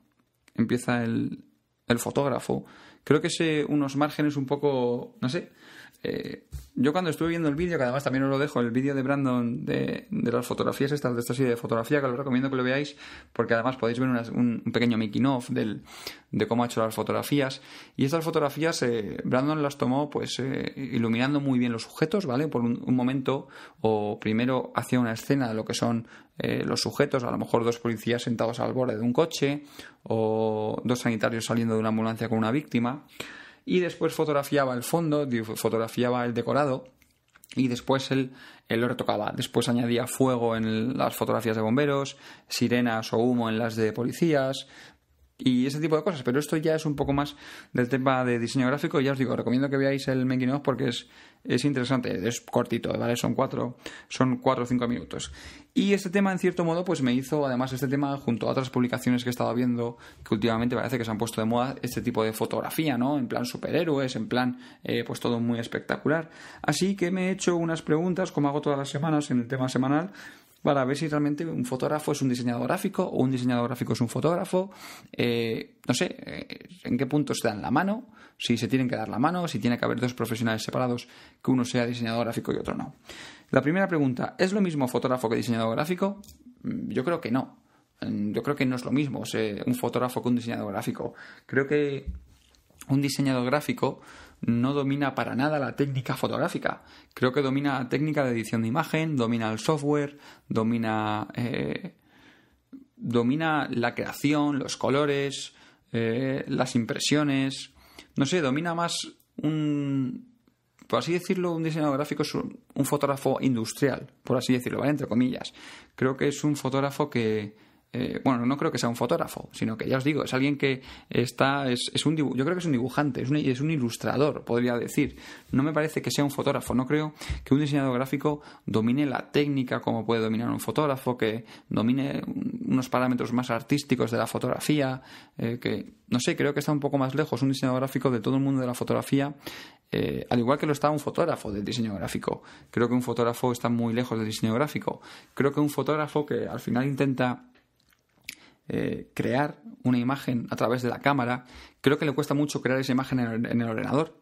empieza el, el fotógrafo. Creo que es unos márgenes un poco, no sé, eh, yo cuando estuve viendo el vídeo, que además también os lo dejo, el vídeo de Brandon de, las fotografías estas, de esta serie de fotografía, que os recomiendo que lo veáis, porque además podéis ver un, pequeño making off de cómo ha hecho las fotografías. Y estas fotografías, eh, Brandon las tomó pues eh, iluminando muy bien los sujetos, ¿vale? Por un, momento, o primero hacía una escena de lo que son los sujetos, a lo mejor dos policías sentados al borde de un coche, o dos sanitarios saliendo de una ambulancia con una víctima y después fotografiaba el fondo, fotografiaba el decorado y después él, él, lo retocaba. Después añadía fuego en las fotografías de bomberos, sirenas o humo en las de policías, y ese tipo de cosas. Pero esto ya es un poco más del tema de diseño gráfico. Ya os digo, recomiendo que veáis el making porque es, es interesante, es cortito, ¿vale? Son cuatro, son cuatro o cinco minutos. Y este tema, en cierto modo, pues me hizo, además, este tema, junto a otras publicaciones que he estado viendo, que últimamente parece que se han puesto de moda este tipo de fotografía, ¿no? En plan superhéroes, en plan, eh, pues todo muy espectacular. Así que me he hecho unas preguntas, como hago todas las semanas en el tema semanal, para ver si realmente un fotógrafo es un diseñador gráfico o un diseñador gráfico es un fotógrafo. Eh, no sé, eh, en qué punto se dan la mano, si se tienen que dar la mano, si tiene que haber dos profesionales separados, que uno sea diseñador gráfico y otro no. La primera pregunta, ¿es lo mismo fotógrafo que diseñador gráfico? Mm, yo creo que no. Mm, yo creo que no es lo mismo un fotógrafo que un diseñador gráfico. Creo que un diseñador gráfico no domina para nada la técnica fotográfica. Creo que domina la técnica de edición de imagen, domina el software, domina. Eh, domina la creación, los colores, eh, las impresiones. No sé, domina más un. Por así decirlo, un diseñador gráfico es un fotógrafo industrial, por así decirlo, ¿vale? Entre comillas. Creo que es un fotógrafo que, eh, bueno, no creo que sea un fotógrafo, sino que ya os digo, es alguien que está, es, es un yo creo que es un dibujante, es un, es un ilustrador, podría decir. No me parece que sea un fotógrafo, no creo que un diseñador gráfico domine la técnica como puede dominar un fotógrafo, que domine unos parámetros más artísticos de la fotografía, eh, que, no sé, creo que está un poco más lejos un diseñador gráfico de todo el mundo de la fotografía eh, al igual que lo está un fotógrafo del diseño gráfico. Creo que un fotógrafo está muy lejos del diseño gráfico. Creo que un fotógrafo que al final intenta eh, crear una imagen a través de la cámara. Creo que le cuesta mucho crear esa imagen en el, ordenador.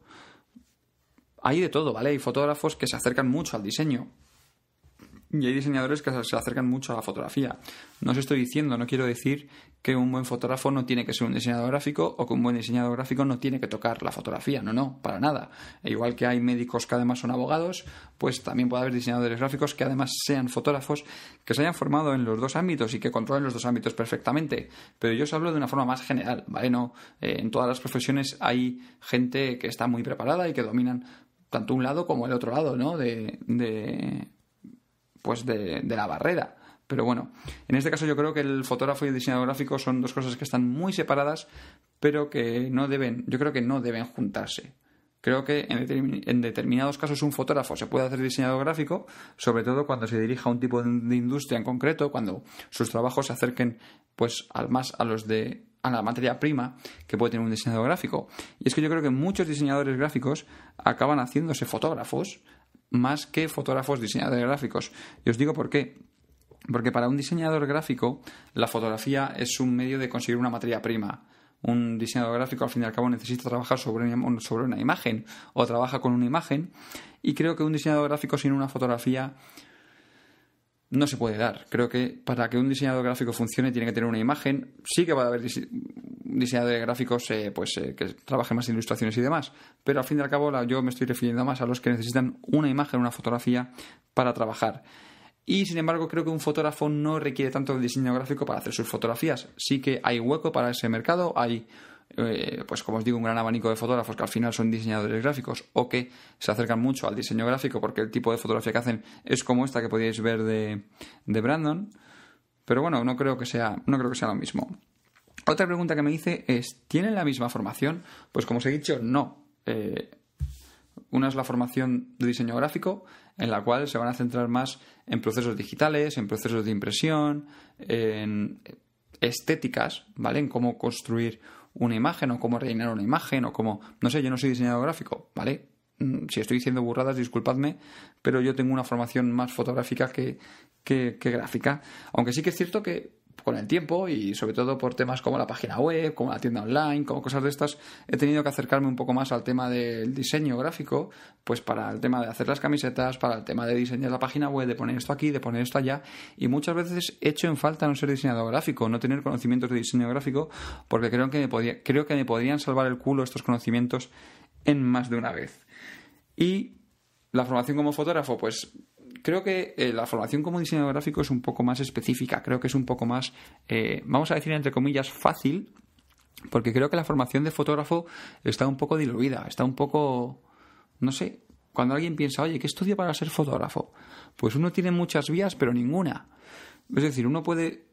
Hay de todo, ¿vale? Hay fotógrafos que se acercan mucho al diseño, y hay diseñadores que se acercan mucho a la fotografía. No os estoy diciendo, no quiero decir que un buen fotógrafo no tiene que ser un diseñador gráfico o que un buen diseñador gráfico no tiene que tocar la fotografía. No, no, para nada. E igual que hay médicos que además son abogados, pues también puede haber diseñadores gráficos que además sean fotógrafos, que se hayan formado en los dos ámbitos y que controlen los dos ámbitos perfectamente. Pero yo os hablo de una forma más general, ¿vale? No, eh, en todas las profesiones hay gente que está muy preparada y que dominan tanto un lado como el otro lado, ¿no? de, pues de, la barrera. Pero bueno, en este caso yo creo que el fotógrafo y el diseñador gráfico son dos cosas que están muy separadas, pero que no deben, yo creo que no deben juntarse. Creo que en, determinados casos un fotógrafo se puede hacer diseñador gráfico, sobre todo cuando se dirija a un tipo de industria en concreto, cuando sus trabajos se acerquen pues al más a los de a la materia prima que puede tener un diseñador gráfico. Y es que yo creo que muchos diseñadores gráficos acaban haciéndose fotógrafos más que fotógrafos diseñadores gráficos. Y os digo por qué. Porque para un diseñador gráfico, la fotografía es un medio de conseguir una materia prima. Un diseñador gráfico, al fin y al cabo, necesita trabajar sobre una, sobre una imagen o trabaja con una imagen. Y creo que un diseñador gráfico sin una fotografía no se puede dar. Creo que para que un diseñador gráfico funcione tiene que tener una imagen. Sí que va a haber diseñadores gráficos eh, pues, eh, que trabaje más en ilustraciones y demás. Pero al fin y al cabo yo me estoy refiriendo más a los que necesitan una imagen, una fotografía para trabajar. Y sin embargo, creo que un fotógrafo no requiere tanto el diseño gráfico para hacer sus fotografías. Sí que hay hueco para ese mercado, hay, eh, pues como os digo, un gran abanico de fotógrafos que al final son diseñadores gráficos o que se acercan mucho al diseño gráfico porque el tipo de fotografía que hacen es como esta que podéis ver de, de Brandon. Pero bueno, no creo que sea, no creo que sea lo mismo. Otra pregunta que me hice es, ¿tienen la misma formación? Pues como os he dicho, no. Eh, una es la formación de diseño gráfico, en la cual se van a centrar más en procesos digitales, en procesos de impresión, en estéticas, ¿vale? En cómo construir una imagen o cómo rellenar una imagen o cómo... No sé, yo no soy diseñador gráfico, ¿vale? Mm, si estoy diciendo burradas, disculpadme, pero yo tengo una formación más fotográfica que gráfica. Aunque sí que es cierto que con el tiempo y sobre todo por temas como la página web, como la tienda online, como cosas de estas, he tenido que acercarme un poco más al tema del diseño gráfico, pues para el tema de hacer las camisetas, para el tema de diseñar la página web, de poner esto aquí, de poner esto allá, y muchas veces he hecho en falta no ser diseñador gráfico, no tener conocimientos de diseño gráfico, porque creo que me, podía, creo que me podrían salvar el culo estos conocimientos en más de una vez. Y la formación como fotógrafo, pues creo que eh, la formación como diseñador gráfico es un poco más específica, creo que es un poco más, eh, vamos a decir entre comillas, fácil, porque creo que la formación de fotógrafo está un poco diluida, está un poco, no sé, cuando alguien piensa, oye, ¿qué estudio para ser fotógrafo? Pues uno tiene muchas vías, pero ninguna. Es decir, uno puede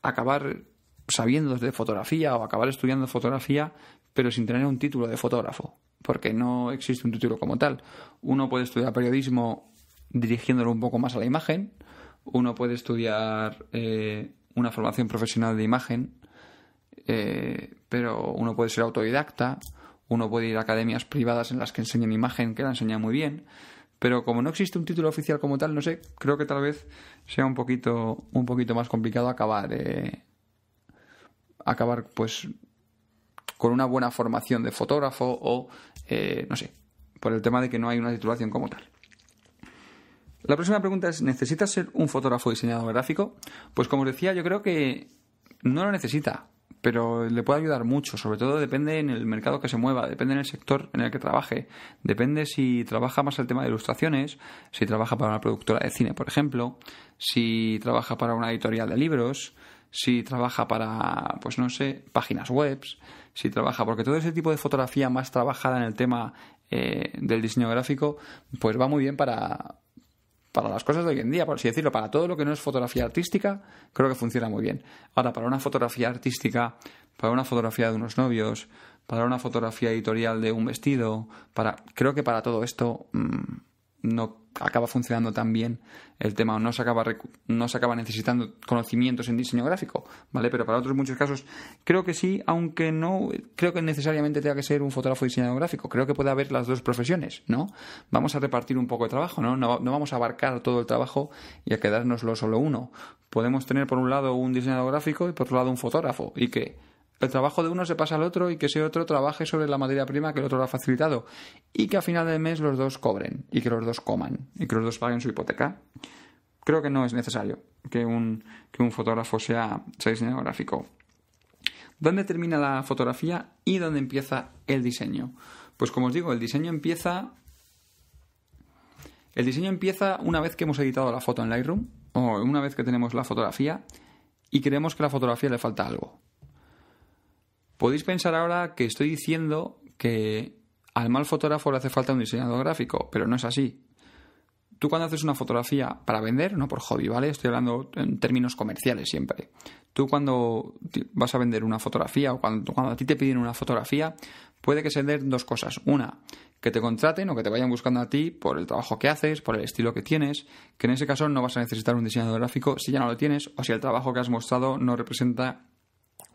acabar sabiendo de fotografía o acabar estudiando fotografía, pero sin tener un título de fotógrafo, porque no existe un título como tal. Uno puede estudiar periodismo dirigiéndolo un poco más a la imagen. Uno puede estudiar eh, una formación profesional de imagen, eh, pero uno puede ser autodidacta, uno puede ir a academias privadas en las que enseñan imagen, que la enseñan muy bien, pero como no existe un título oficial como tal, no sé, creo que tal vez sea un poquito, un poquito más complicado acabar, eh, acabar pues con una buena formación de fotógrafo o, no sé, por el tema de que no hay una titulación como tal. La próxima pregunta es, ¿necesitas ser un fotógrafo diseñador gráfico? Pues como os decía, yo creo que no lo necesita, pero le puede ayudar mucho, sobre todo depende en el mercado que se mueva, depende en el sector en el que trabaje, depende si trabaja más el tema de ilustraciones, si trabaja para una productora de cine, por ejemplo, si trabaja para una editorial de libros, si trabaja para, pues no sé, páginas web, si trabaja, porque todo ese tipo de fotografía más trabajada en el tema eh, del diseño gráfico, pues va muy bien para, para las cosas de hoy en día, por así decirlo, para todo lo que no es fotografía artística, creo que funciona muy bien. Ahora, para una fotografía artística, para una fotografía de unos novios, para una fotografía editorial de un vestido, para creo que para todo esto mm, no acaba funcionando tan bien el tema o no se acaba, no se acaba necesitando conocimientos en diseño gráfico, ¿vale? Pero para otros muchos casos creo que sí, aunque no creo que necesariamente tenga que ser un fotógrafo y diseñador gráfico. Creo que puede haber las dos profesiones, ¿no? Vamos a repartir un poco de trabajo, ¿no? No, no vamos a abarcar todo el trabajo y a quedárnoslo solo uno. Podemos tener por un lado un diseñador gráfico y por otro lado un fotógrafo y que el trabajo de uno se pasa al otro y que ese otro trabaje sobre la materia prima que el otro lo ha facilitado y que a final del mes los dos cobren y que los dos coman y que los dos paguen su hipoteca. Creo que no es necesario que un, fotógrafo sea, diseñador gráfico. ¿Dónde termina la fotografía y dónde empieza el diseño? Pues como os digo, el diseño empieza el diseño empieza una vez que hemos editado la foto en Lightroom o una vez que tenemos la fotografía y creemos que a la fotografía le falta algo. Podéis pensar ahora que estoy diciendo que al mal fotógrafo le hace falta un diseñador gráfico, pero no es así. Tú cuando haces una fotografía para vender, no por hobby, ¿vale? Estoy hablando en términos comerciales siempre. Tú cuando vas a vender una fotografía o cuando, cuando a ti te piden una fotografía, puede que se den dos cosas. Una, que te contraten o que te vayan buscando a ti por el trabajo que haces, por el estilo que tienes, que en ese caso no vas a necesitar un diseñador gráfico si ya no lo tienes o si el trabajo que has mostrado no representa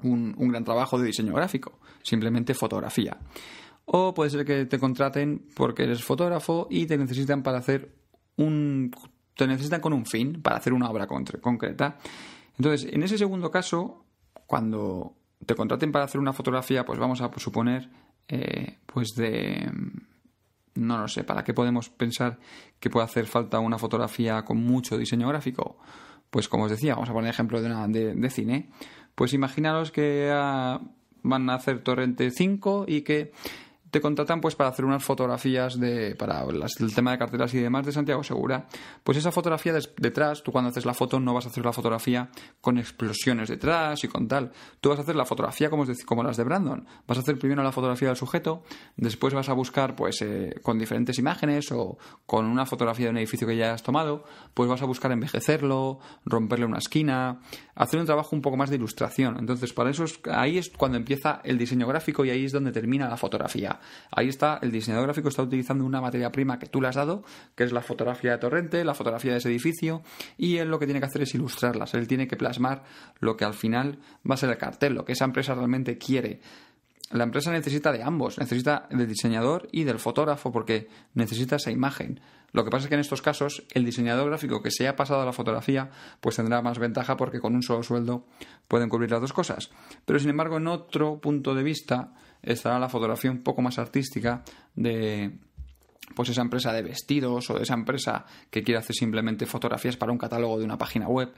un, gran trabajo de diseño gráfico, simplemente fotografía. O puede ser que te contraten porque eres fotógrafo y te necesitan para hacer un. te necesitan con un fin, para hacer una obra concreta. Entonces, en ese segundo caso, cuando te contraten para hacer una fotografía, pues vamos a suponer, eh, pues de. No lo sé, ¿para qué podemos pensar que puede hacer falta una fotografía con mucho diseño gráfico? Pues como os decía, vamos a poner ejemplo de, una, de, de cine. Pues imaginaros que ah, van a hacer Torrente 5 y que te contratan pues para hacer unas fotografías de para el tema de carteras y demás de Santiago Segura pues esa fotografía detrás tú cuando haces la foto no vas a hacer la fotografía con explosiones detrás y con tal tú vas a hacer la fotografía como, como las de Brandon vas a hacer primero la fotografía del sujeto después vas a buscar pues eh, con diferentes imágenes o con una fotografía de un edificio que ya has tomado pues vas a buscar envejecerlo romperle una esquina hacer un trabajo un poco más de ilustración. Entonces, para eso ahí es cuando empieza el diseño gráfico y ahí es donde termina la fotografía. Ahí está, el diseñador gráfico está utilizando una materia prima que tú le has dado, que es la fotografía de torrente, la fotografía de ese edificio, y él lo que tiene que hacer es ilustrarlas. Él tiene que plasmar lo que al final va a ser el cartel, lo que esa empresa realmente quiere la empresa necesita de ambos, necesita del diseñador y del fotógrafo porque necesita esa imagen. Lo que pasa es que en estos casos el diseñador gráfico que se ha pasado a la fotografía pues tendrá más ventaja porque con un solo sueldo pueden cubrir las dos cosas. Pero sin embargo en otro punto de vista estará la fotografía un poco más artística de pues esa empresa de vestidos o de esa empresa que quiere hacer simplemente fotografías para un catálogo de una página web.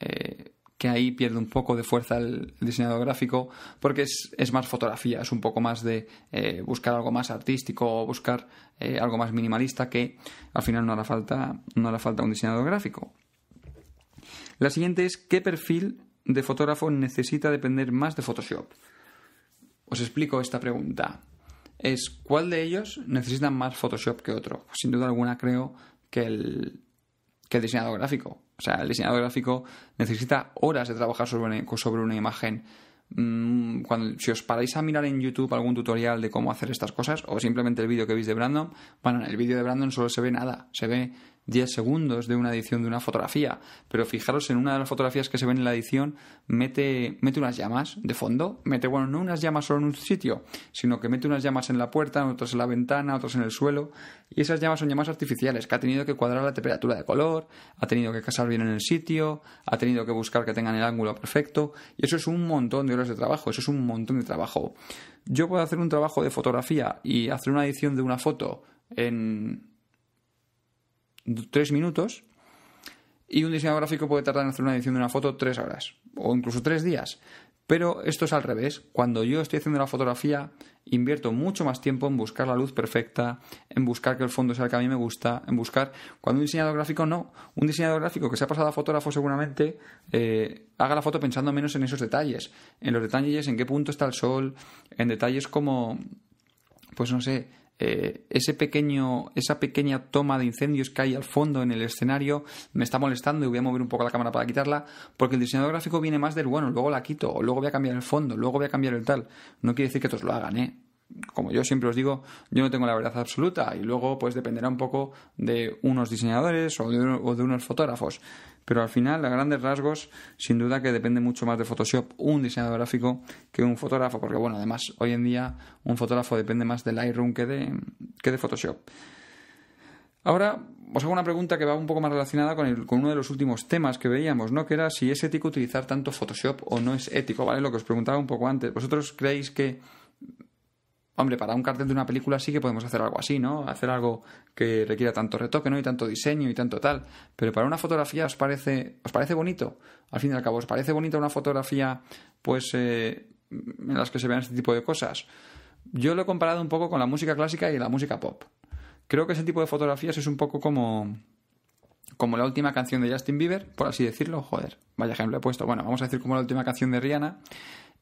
Eh, que ahí pierde un poco de fuerza el diseñador gráfico, porque es, más fotografía, es un poco más de eh, buscar algo más artístico o buscar eh, algo más minimalista que al final no hará falta, no falta un diseñador gráfico. La siguiente es qué perfil de fotógrafo necesita depender más de Photoshop. Os explico esta pregunta. Es cuál de ellos necesita más Photoshop que otro. Pues sin duda alguna creo que el, que el diseñador gráfico o sea, el diseñador gráfico necesita horas de trabajar sobre una, imagen. Mm, cuando, si os paráis a mirar en YouTube algún tutorial de cómo hacer estas cosas, o simplemente el vídeo que veis de Brandon, bueno, en el vídeo de Brandon solo se ve nada, se ve 10 segundos de una edición de una fotografía. Pero fijaros en una de las fotografías que se ven en la edición, mete, mete unas llamas de fondo, mete, bueno, no unas llamas solo en un sitio, sino que mete unas llamas en la puerta, otras en la ventana, otras en el suelo. Y esas llamas son llamas artificiales, que ha tenido que cuadrar la temperatura de color, ha tenido que casar bien en el sitio, ha tenido que buscar que tengan el ángulo perfecto. Y eso es un montón de horas de trabajo, eso es un montón de trabajo. Yo puedo hacer un trabajo de fotografía y hacer una edición de una foto en tres minutos y un diseñador gráfico puede tardar en hacer una edición de una foto tres horas o incluso tres días. Pero esto es al revés. Cuando yo estoy haciendo la fotografía, invierto mucho más tiempo en buscar la luz perfecta, en buscar que el fondo sea el que a mí me gusta, en buscar. Cuando un diseñador gráfico no. Un diseñador gráfico que se ha pasado a fotógrafo seguramente eh, haga la foto pensando menos en esos detalles, en los detalles, en qué punto está el sol, en detalles como, pues no sé, eh, ese pequeño, esa pequeña toma de incendios que hay al fondo en el escenario me está molestando y voy a mover un poco la cámara para quitarla, porque el diseñador gráfico viene más del bueno, luego la quito, o luego voy a cambiar el fondo, luego voy a cambiar el tal. No quiere decir que otros lo hagan, ¿eh? como yo siempre os digo, yo no tengo la verdad absoluta y luego pues dependerá un poco de unos diseñadores o de unos fotógrafos. Pero al final, a grandes rasgos, sin duda que depende mucho más de Photoshop un diseñador gráfico que un fotógrafo, porque bueno, además hoy en día un fotógrafo depende más del Lightroom que de, que de Photoshop. Ahora os hago una pregunta que va un poco más relacionada con, con, uno de los últimos temas que veíamos, ¿no? Que era si es ético utilizar tanto Photoshop o no es ético, ¿vale? Lo que os preguntaba un poco antes. ¿Vosotros creéis que Hombre, para un cartel de una película sí que podemos hacer algo así, ¿no? Hacer algo que requiera tanto retoque, ¿no? Y tanto diseño y tanto tal. Pero para una fotografía os parece, os parece bonito. Al fin y al cabo, ¿os parece bonita una fotografía, pues, eh, en las que se vean este tipo de cosas? Yo lo he comparado un poco con la música clásica y la música pop. Creo que ese tipo de fotografías es un poco como, como la última canción de Justin Bieber, por así decirlo. Joder, vaya ejemplo he puesto. Bueno, vamos a decir como la última canción de Rihanna.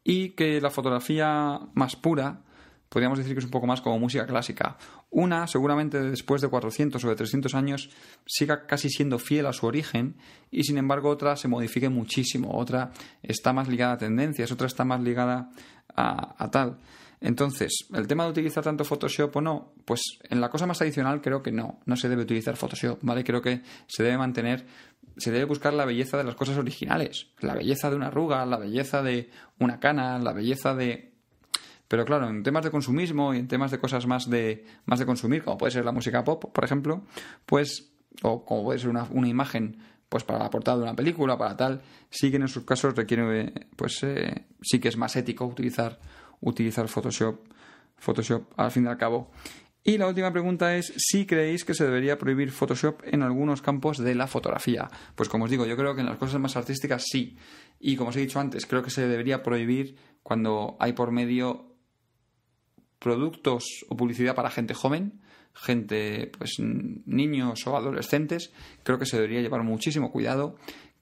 Y que la fotografía más pura podríamos decir que es un poco más como música clásica. Una, seguramente después de 400 o de 300 años, siga casi siendo fiel a su origen y sin embargo otra se modifique muchísimo, otra está más ligada a tendencias, otra está más ligada a, tal. Entonces, el tema de utilizar tanto Photoshop o no, pues en la cosa más tradicional creo que no, no se debe utilizar Photoshop, ¿vale? Creo que se debe mantener, se debe buscar la belleza de las cosas originales, la belleza de una arruga, la belleza de una cana, la belleza de pero claro, en temas de consumismo y en temas de cosas más de, más de consumir, como puede ser la música pop, por ejemplo, pues, o como puede ser una, imagen pues para la portada de una película, para tal, sí que en esos casos requiere, pues eh, sí que es más ético utilizar, utilizar Photoshop, Photoshop al fin y al cabo. Y la última pregunta es si creéis que se debería prohibir Photoshop en algunos campos de la fotografía. Pues como os digo, yo creo que en las cosas más artísticas sí. Y como os he dicho antes, creo que se debería prohibir cuando hay por medio productos o publicidad para gente joven, gente, pues niños o adolescentes, creo que se debería llevar muchísimo cuidado.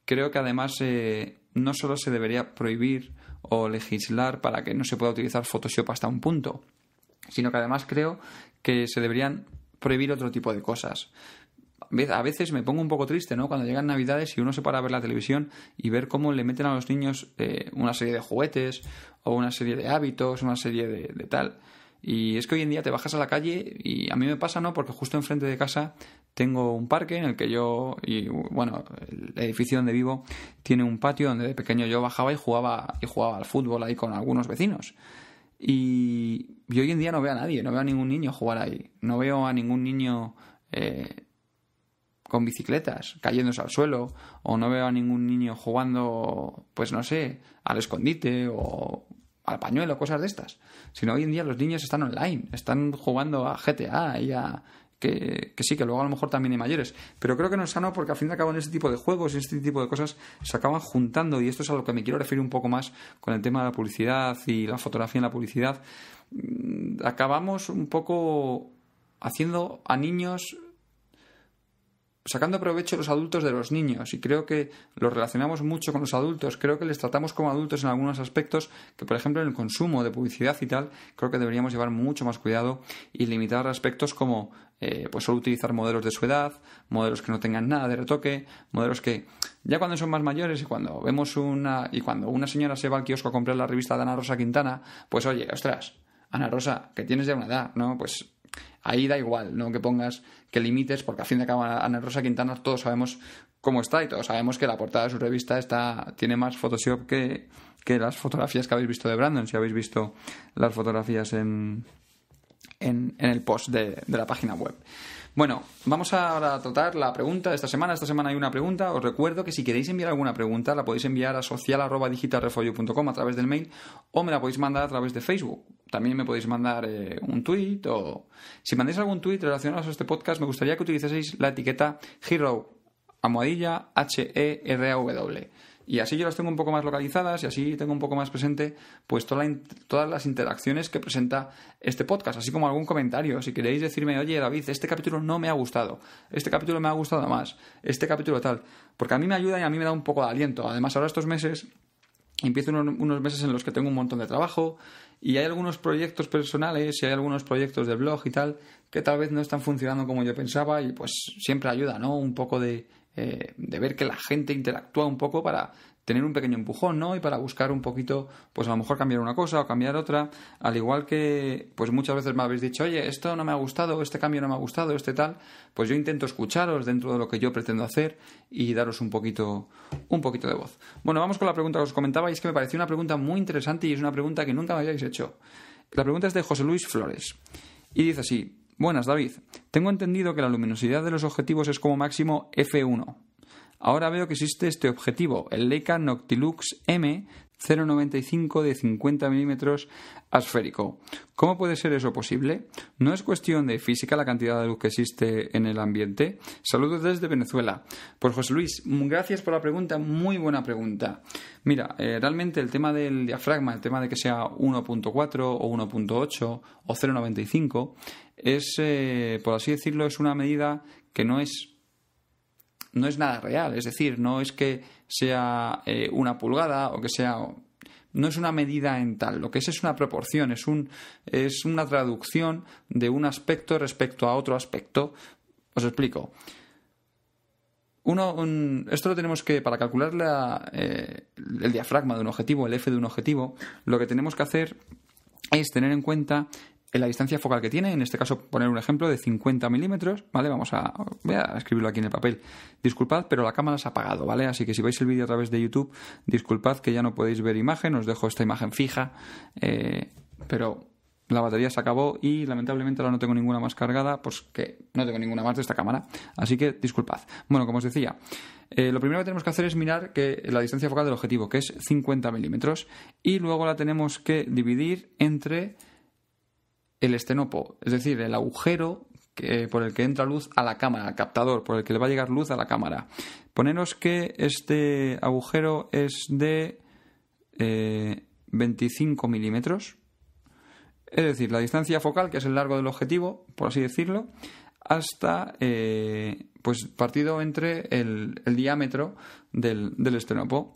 Creo que además eh, no solo se debería prohibir o legislar para que no se pueda utilizar Photoshop hasta un punto, sino que además creo que se deberían prohibir otro tipo de cosas. A veces me pongo un poco triste, ¿no? Cuando llegan Navidades y uno se para a ver la televisión y ver cómo le meten a los niños eh, una serie de juguetes o una serie de hábitos, una serie de tal. Y es que hoy en día te bajas a la calle y a mí me pasa, ¿no? Porque justo enfrente de casa tengo un parque en el que yo, y bueno, el edificio donde vivo tiene un patio donde de pequeño yo bajaba y jugaba, y jugaba al fútbol ahí con algunos vecinos. Y, hoy en día no veo a nadie, no veo a ningún niño jugar ahí, no veo a ningún niño eh, con bicicletas cayéndose al suelo, o no veo a ningún niño jugando, pues no sé, al escondite o al pañuelo, cosas de estas. Sino hoy en día los niños están online, están jugando a GTA y a... Que, que sí, que luego a lo mejor también hay mayores. Pero creo que no es sano porque al fin y al cabo en este tipo de juegos, y este tipo de cosas, se acaban juntando y esto es a lo que me quiero referir un poco más con el tema de la publicidad y la fotografía en la publicidad. Mm, acabamos un poco haciendo a niños sacando provecho los adultos de los niños y creo que los relacionamos mucho con los adultos, creo que les tratamos como adultos en algunos aspectos que por ejemplo en el consumo de publicidad y tal creo que deberíamos llevar mucho más cuidado y limitar aspectos como eh, pues solo utilizar modelos de su edad, modelos que no tengan nada de retoque, modelos que ya cuando son más mayores y cuando vemos una y cuando una señora se va al kiosco a comprar la revista de Ana Rosa Quintana, pues oye, ostras, Ana Rosa, que tienes ya una edad, ¿no? Pues ahí da igual, ¿no? Que pongas, que limites, porque al fin de cabo Ana Rosa Quintana todos sabemos cómo está y todos sabemos que la portada de su revista está, tiene más Photoshop que, que las fotografías que habéis visto de Brandon, si habéis visto las fotografías en, en, el post de la página web. Bueno, vamos ahora a tratar la pregunta de esta semana. Esta semana hay una pregunta. Os recuerdo que si queréis enviar alguna pregunta, la podéis enviar a social.digitalrefolio.com a través del mail o me la podéis mandar a través de Facebook. También me podéis mandar eh, un tweet o... Si mandáis algún tweet relacionado a este podcast, me gustaría que utilizaseis la etiqueta Hero, almohadilla, h e y así yo las tengo un poco más localizadas y así tengo un poco más presente pues todas las interacciones que presenta este podcast, así como algún comentario. Si queréis decirme, oye David, este capítulo no me ha gustado, este capítulo me ha gustado más, este capítulo tal, porque a mí me ayuda y a mí me da un poco de aliento. Además, ahora estos meses empiezo unos, meses en los que tengo un montón de trabajo y hay algunos proyectos personales y hay algunos proyectos de blog y tal que tal vez no están funcionando como yo pensaba y pues siempre ayuda, ¿no? Un poco de, eh, de ver que la gente interactúa un poco para tener un pequeño empujón, ¿no? Y para buscar un poquito, pues a lo mejor cambiar una cosa o cambiar otra, al igual que, pues muchas veces me habéis dicho, oye, esto no me ha gustado, este cambio no me ha gustado, este tal, pues yo intento escucharos dentro de lo que yo pretendo hacer y daros un poquito, un poquito de voz. Bueno, vamos con la pregunta que os comentaba y es que me pareció una pregunta muy interesante y es una pregunta que nunca me habíais hecho. La pregunta es de José Luis Flores y dice así, Buenas, David. Tengo entendido que la luminosidad de los objetivos es como máximo F1. Ahora veo que existe este objetivo, el Leica Noctilux M 0,95 de 50 milímetros asférico. ¿Cómo puede ser eso posible? ¿No es cuestión de física la cantidad de luz que existe en el ambiente? Saludos desde Venezuela. Pues José Luis, gracias por la pregunta, muy buena pregunta. Mira, eh, realmente el tema del diafragma, el tema de que sea 1.4 o 1.8 o 0,95, es, eh, por así decirlo, es una medida que no es, no es nada real. Es decir, no es que sea eh, una pulgada o que sea... No es una medida en tal, lo que es es una proporción, es, un, es una traducción de un aspecto respecto a otro aspecto. Os explico. Uno, esto lo tenemos que, para calcular la, eh, el diafragma de un objetivo, el F de un objetivo, lo que tenemos que hacer es tener en cuenta en la distancia focal que tiene, en este caso poner un ejemplo de 50 milímetros, ¿vale? Vamos a, voy a escribirlo aquí en el papel. Disculpad, pero la cámara se ha apagado, ¿vale? Así que si veis el vídeo a través de YouTube, disculpad que ya no podéis ver imagen, os dejo esta imagen fija, eh, pero la batería se acabó y lamentablemente ahora no tengo ninguna más cargada, pues que no tengo ninguna más de esta cámara. Así que disculpad. Bueno, como os decía, eh, lo primero que tenemos que hacer es mirar que la distancia focal del objetivo, que es 50 milímetros, y luego la tenemos que dividir entre el estenopo, es decir, el agujero que, por el que entra luz a la cámara, el captador, por el que le va a llegar luz a la cámara. Poneros que este agujero es de 25 eh, milímetros, es decir, la distancia focal, que es el largo del objetivo, por así decirlo, hasta eh, pues partido entre el, diámetro del, del, estenopo,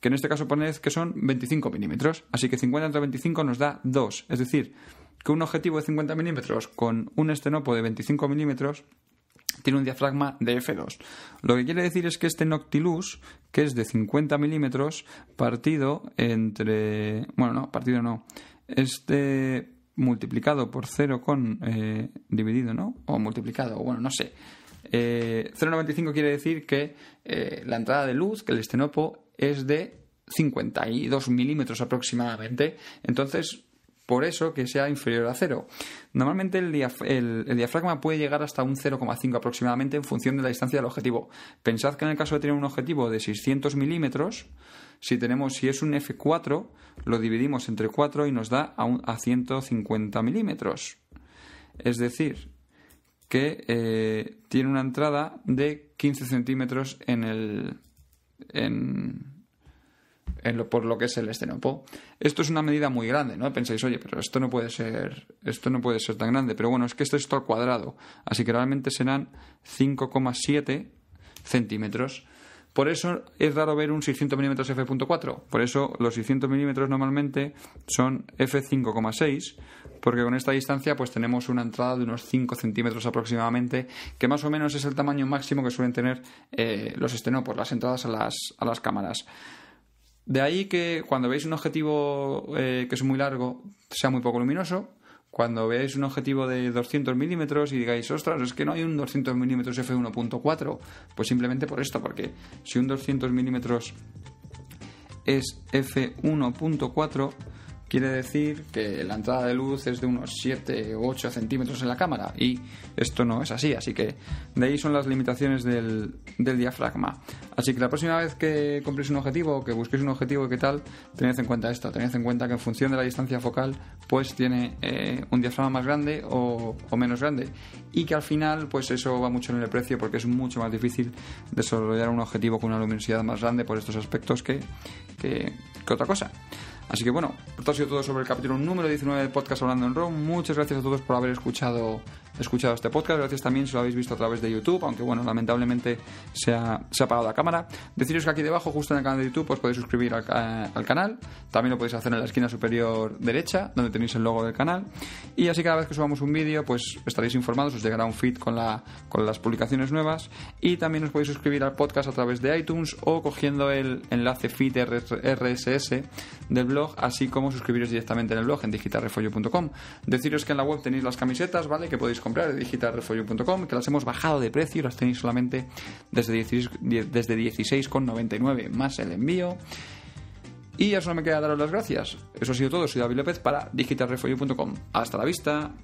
que en este caso poned que son 25 milímetros, así que 50 entre 25 nos da 2, es decir, que un objetivo de 50 milímetros con un estenopo de 25 milímetros tiene un diafragma de F2. Lo que quiere decir es que este Noctilus, que es de 50 milímetros, partido entre. Bueno, no, partido no. Este multiplicado por 0 con. Eh, dividido, ¿no? O multiplicado, bueno, no sé. 0,95 eh, quiere decir que eh, la entrada de luz, que el estenopo, es de 52 milímetros aproximadamente. Entonces, por eso que sea inferior a cero. Normalmente el, diafragma puede llegar hasta un 0,5 aproximadamente en función de la distancia del objetivo. Pensad que en el caso de tener un objetivo de 600 milímetros, si, tenemos, si es un F4, lo dividimos entre 4 y nos da a, 150 milímetros. Es decir, que eh, tiene una entrada de 15 centímetros en el... En, por lo que es el estenopo, Esto es una medida muy grande, ¿no? Pensáis, oye, pero esto no puede ser, esto no puede ser tan grande. Pero bueno, es que esto es todo cuadrado, así que realmente serán 5,7 centímetros. Por eso es raro ver un 600 mm f.4. Por eso los 600 milímetros normalmente son f5,6, porque con esta distancia pues tenemos una entrada de unos 5 centímetros aproximadamente, que más o menos es el tamaño máximo que suelen tener eh, los estenopos, las entradas a las, a las cámaras. De ahí que cuando veis un objetivo eh, que es muy largo sea muy poco luminoso, cuando veáis un objetivo de 200 milímetros y digáis, ostras, es que no hay un 200 milímetros f1.4, pues simplemente por esto, porque si un 200 milímetros es f1.4, Quiere decir que la entrada de luz es de unos 7 u 8 centímetros en la cámara y esto no es así, así que de ahí son las limitaciones del, diafragma. Así que la próxima vez que compréis un objetivo o que busquéis un objetivo qué tal, tened en cuenta esto, tened en cuenta que en función de la distancia focal pues tiene eh, un diafragma más grande o, o, menos grande y que al final pues eso va mucho en el precio porque es mucho más difícil desarrollar un objetivo con una luminosidad más grande por estos aspectos que otra cosa. Así que bueno, esto ha sido todo sobre el capítulo número 19 del podcast Hablando en Raw. Muchas gracias a todos por haber escuchado escuchado este podcast, gracias también si lo habéis visto a través de YouTube, aunque bueno, lamentablemente se ha, apagado la cámara. Deciros que aquí debajo, justo en el canal de YouTube, os podéis suscribir al, al canal, también lo podéis hacer en la esquina superior derecha, donde tenéis el logo del canal, y así cada vez que subamos un vídeo, pues estaréis informados, os llegará un feed con, la, con las publicaciones nuevas, y también os podéis suscribir al podcast a través de iTunes o cogiendo el enlace feed RSS del blog, así como suscribiros directamente en el blog en digitalrefollo.com. Deciros que en la web tenéis las camisetas, ¿vale? Que podéis comprar, digitalrefolio.com, que las hemos bajado de precio, las tenéis solamente desde 16,99 más el envío. Y ya solo me queda daros las gracias. Eso ha sido todo, soy David López para digitalrefolio.com. Hasta la vista.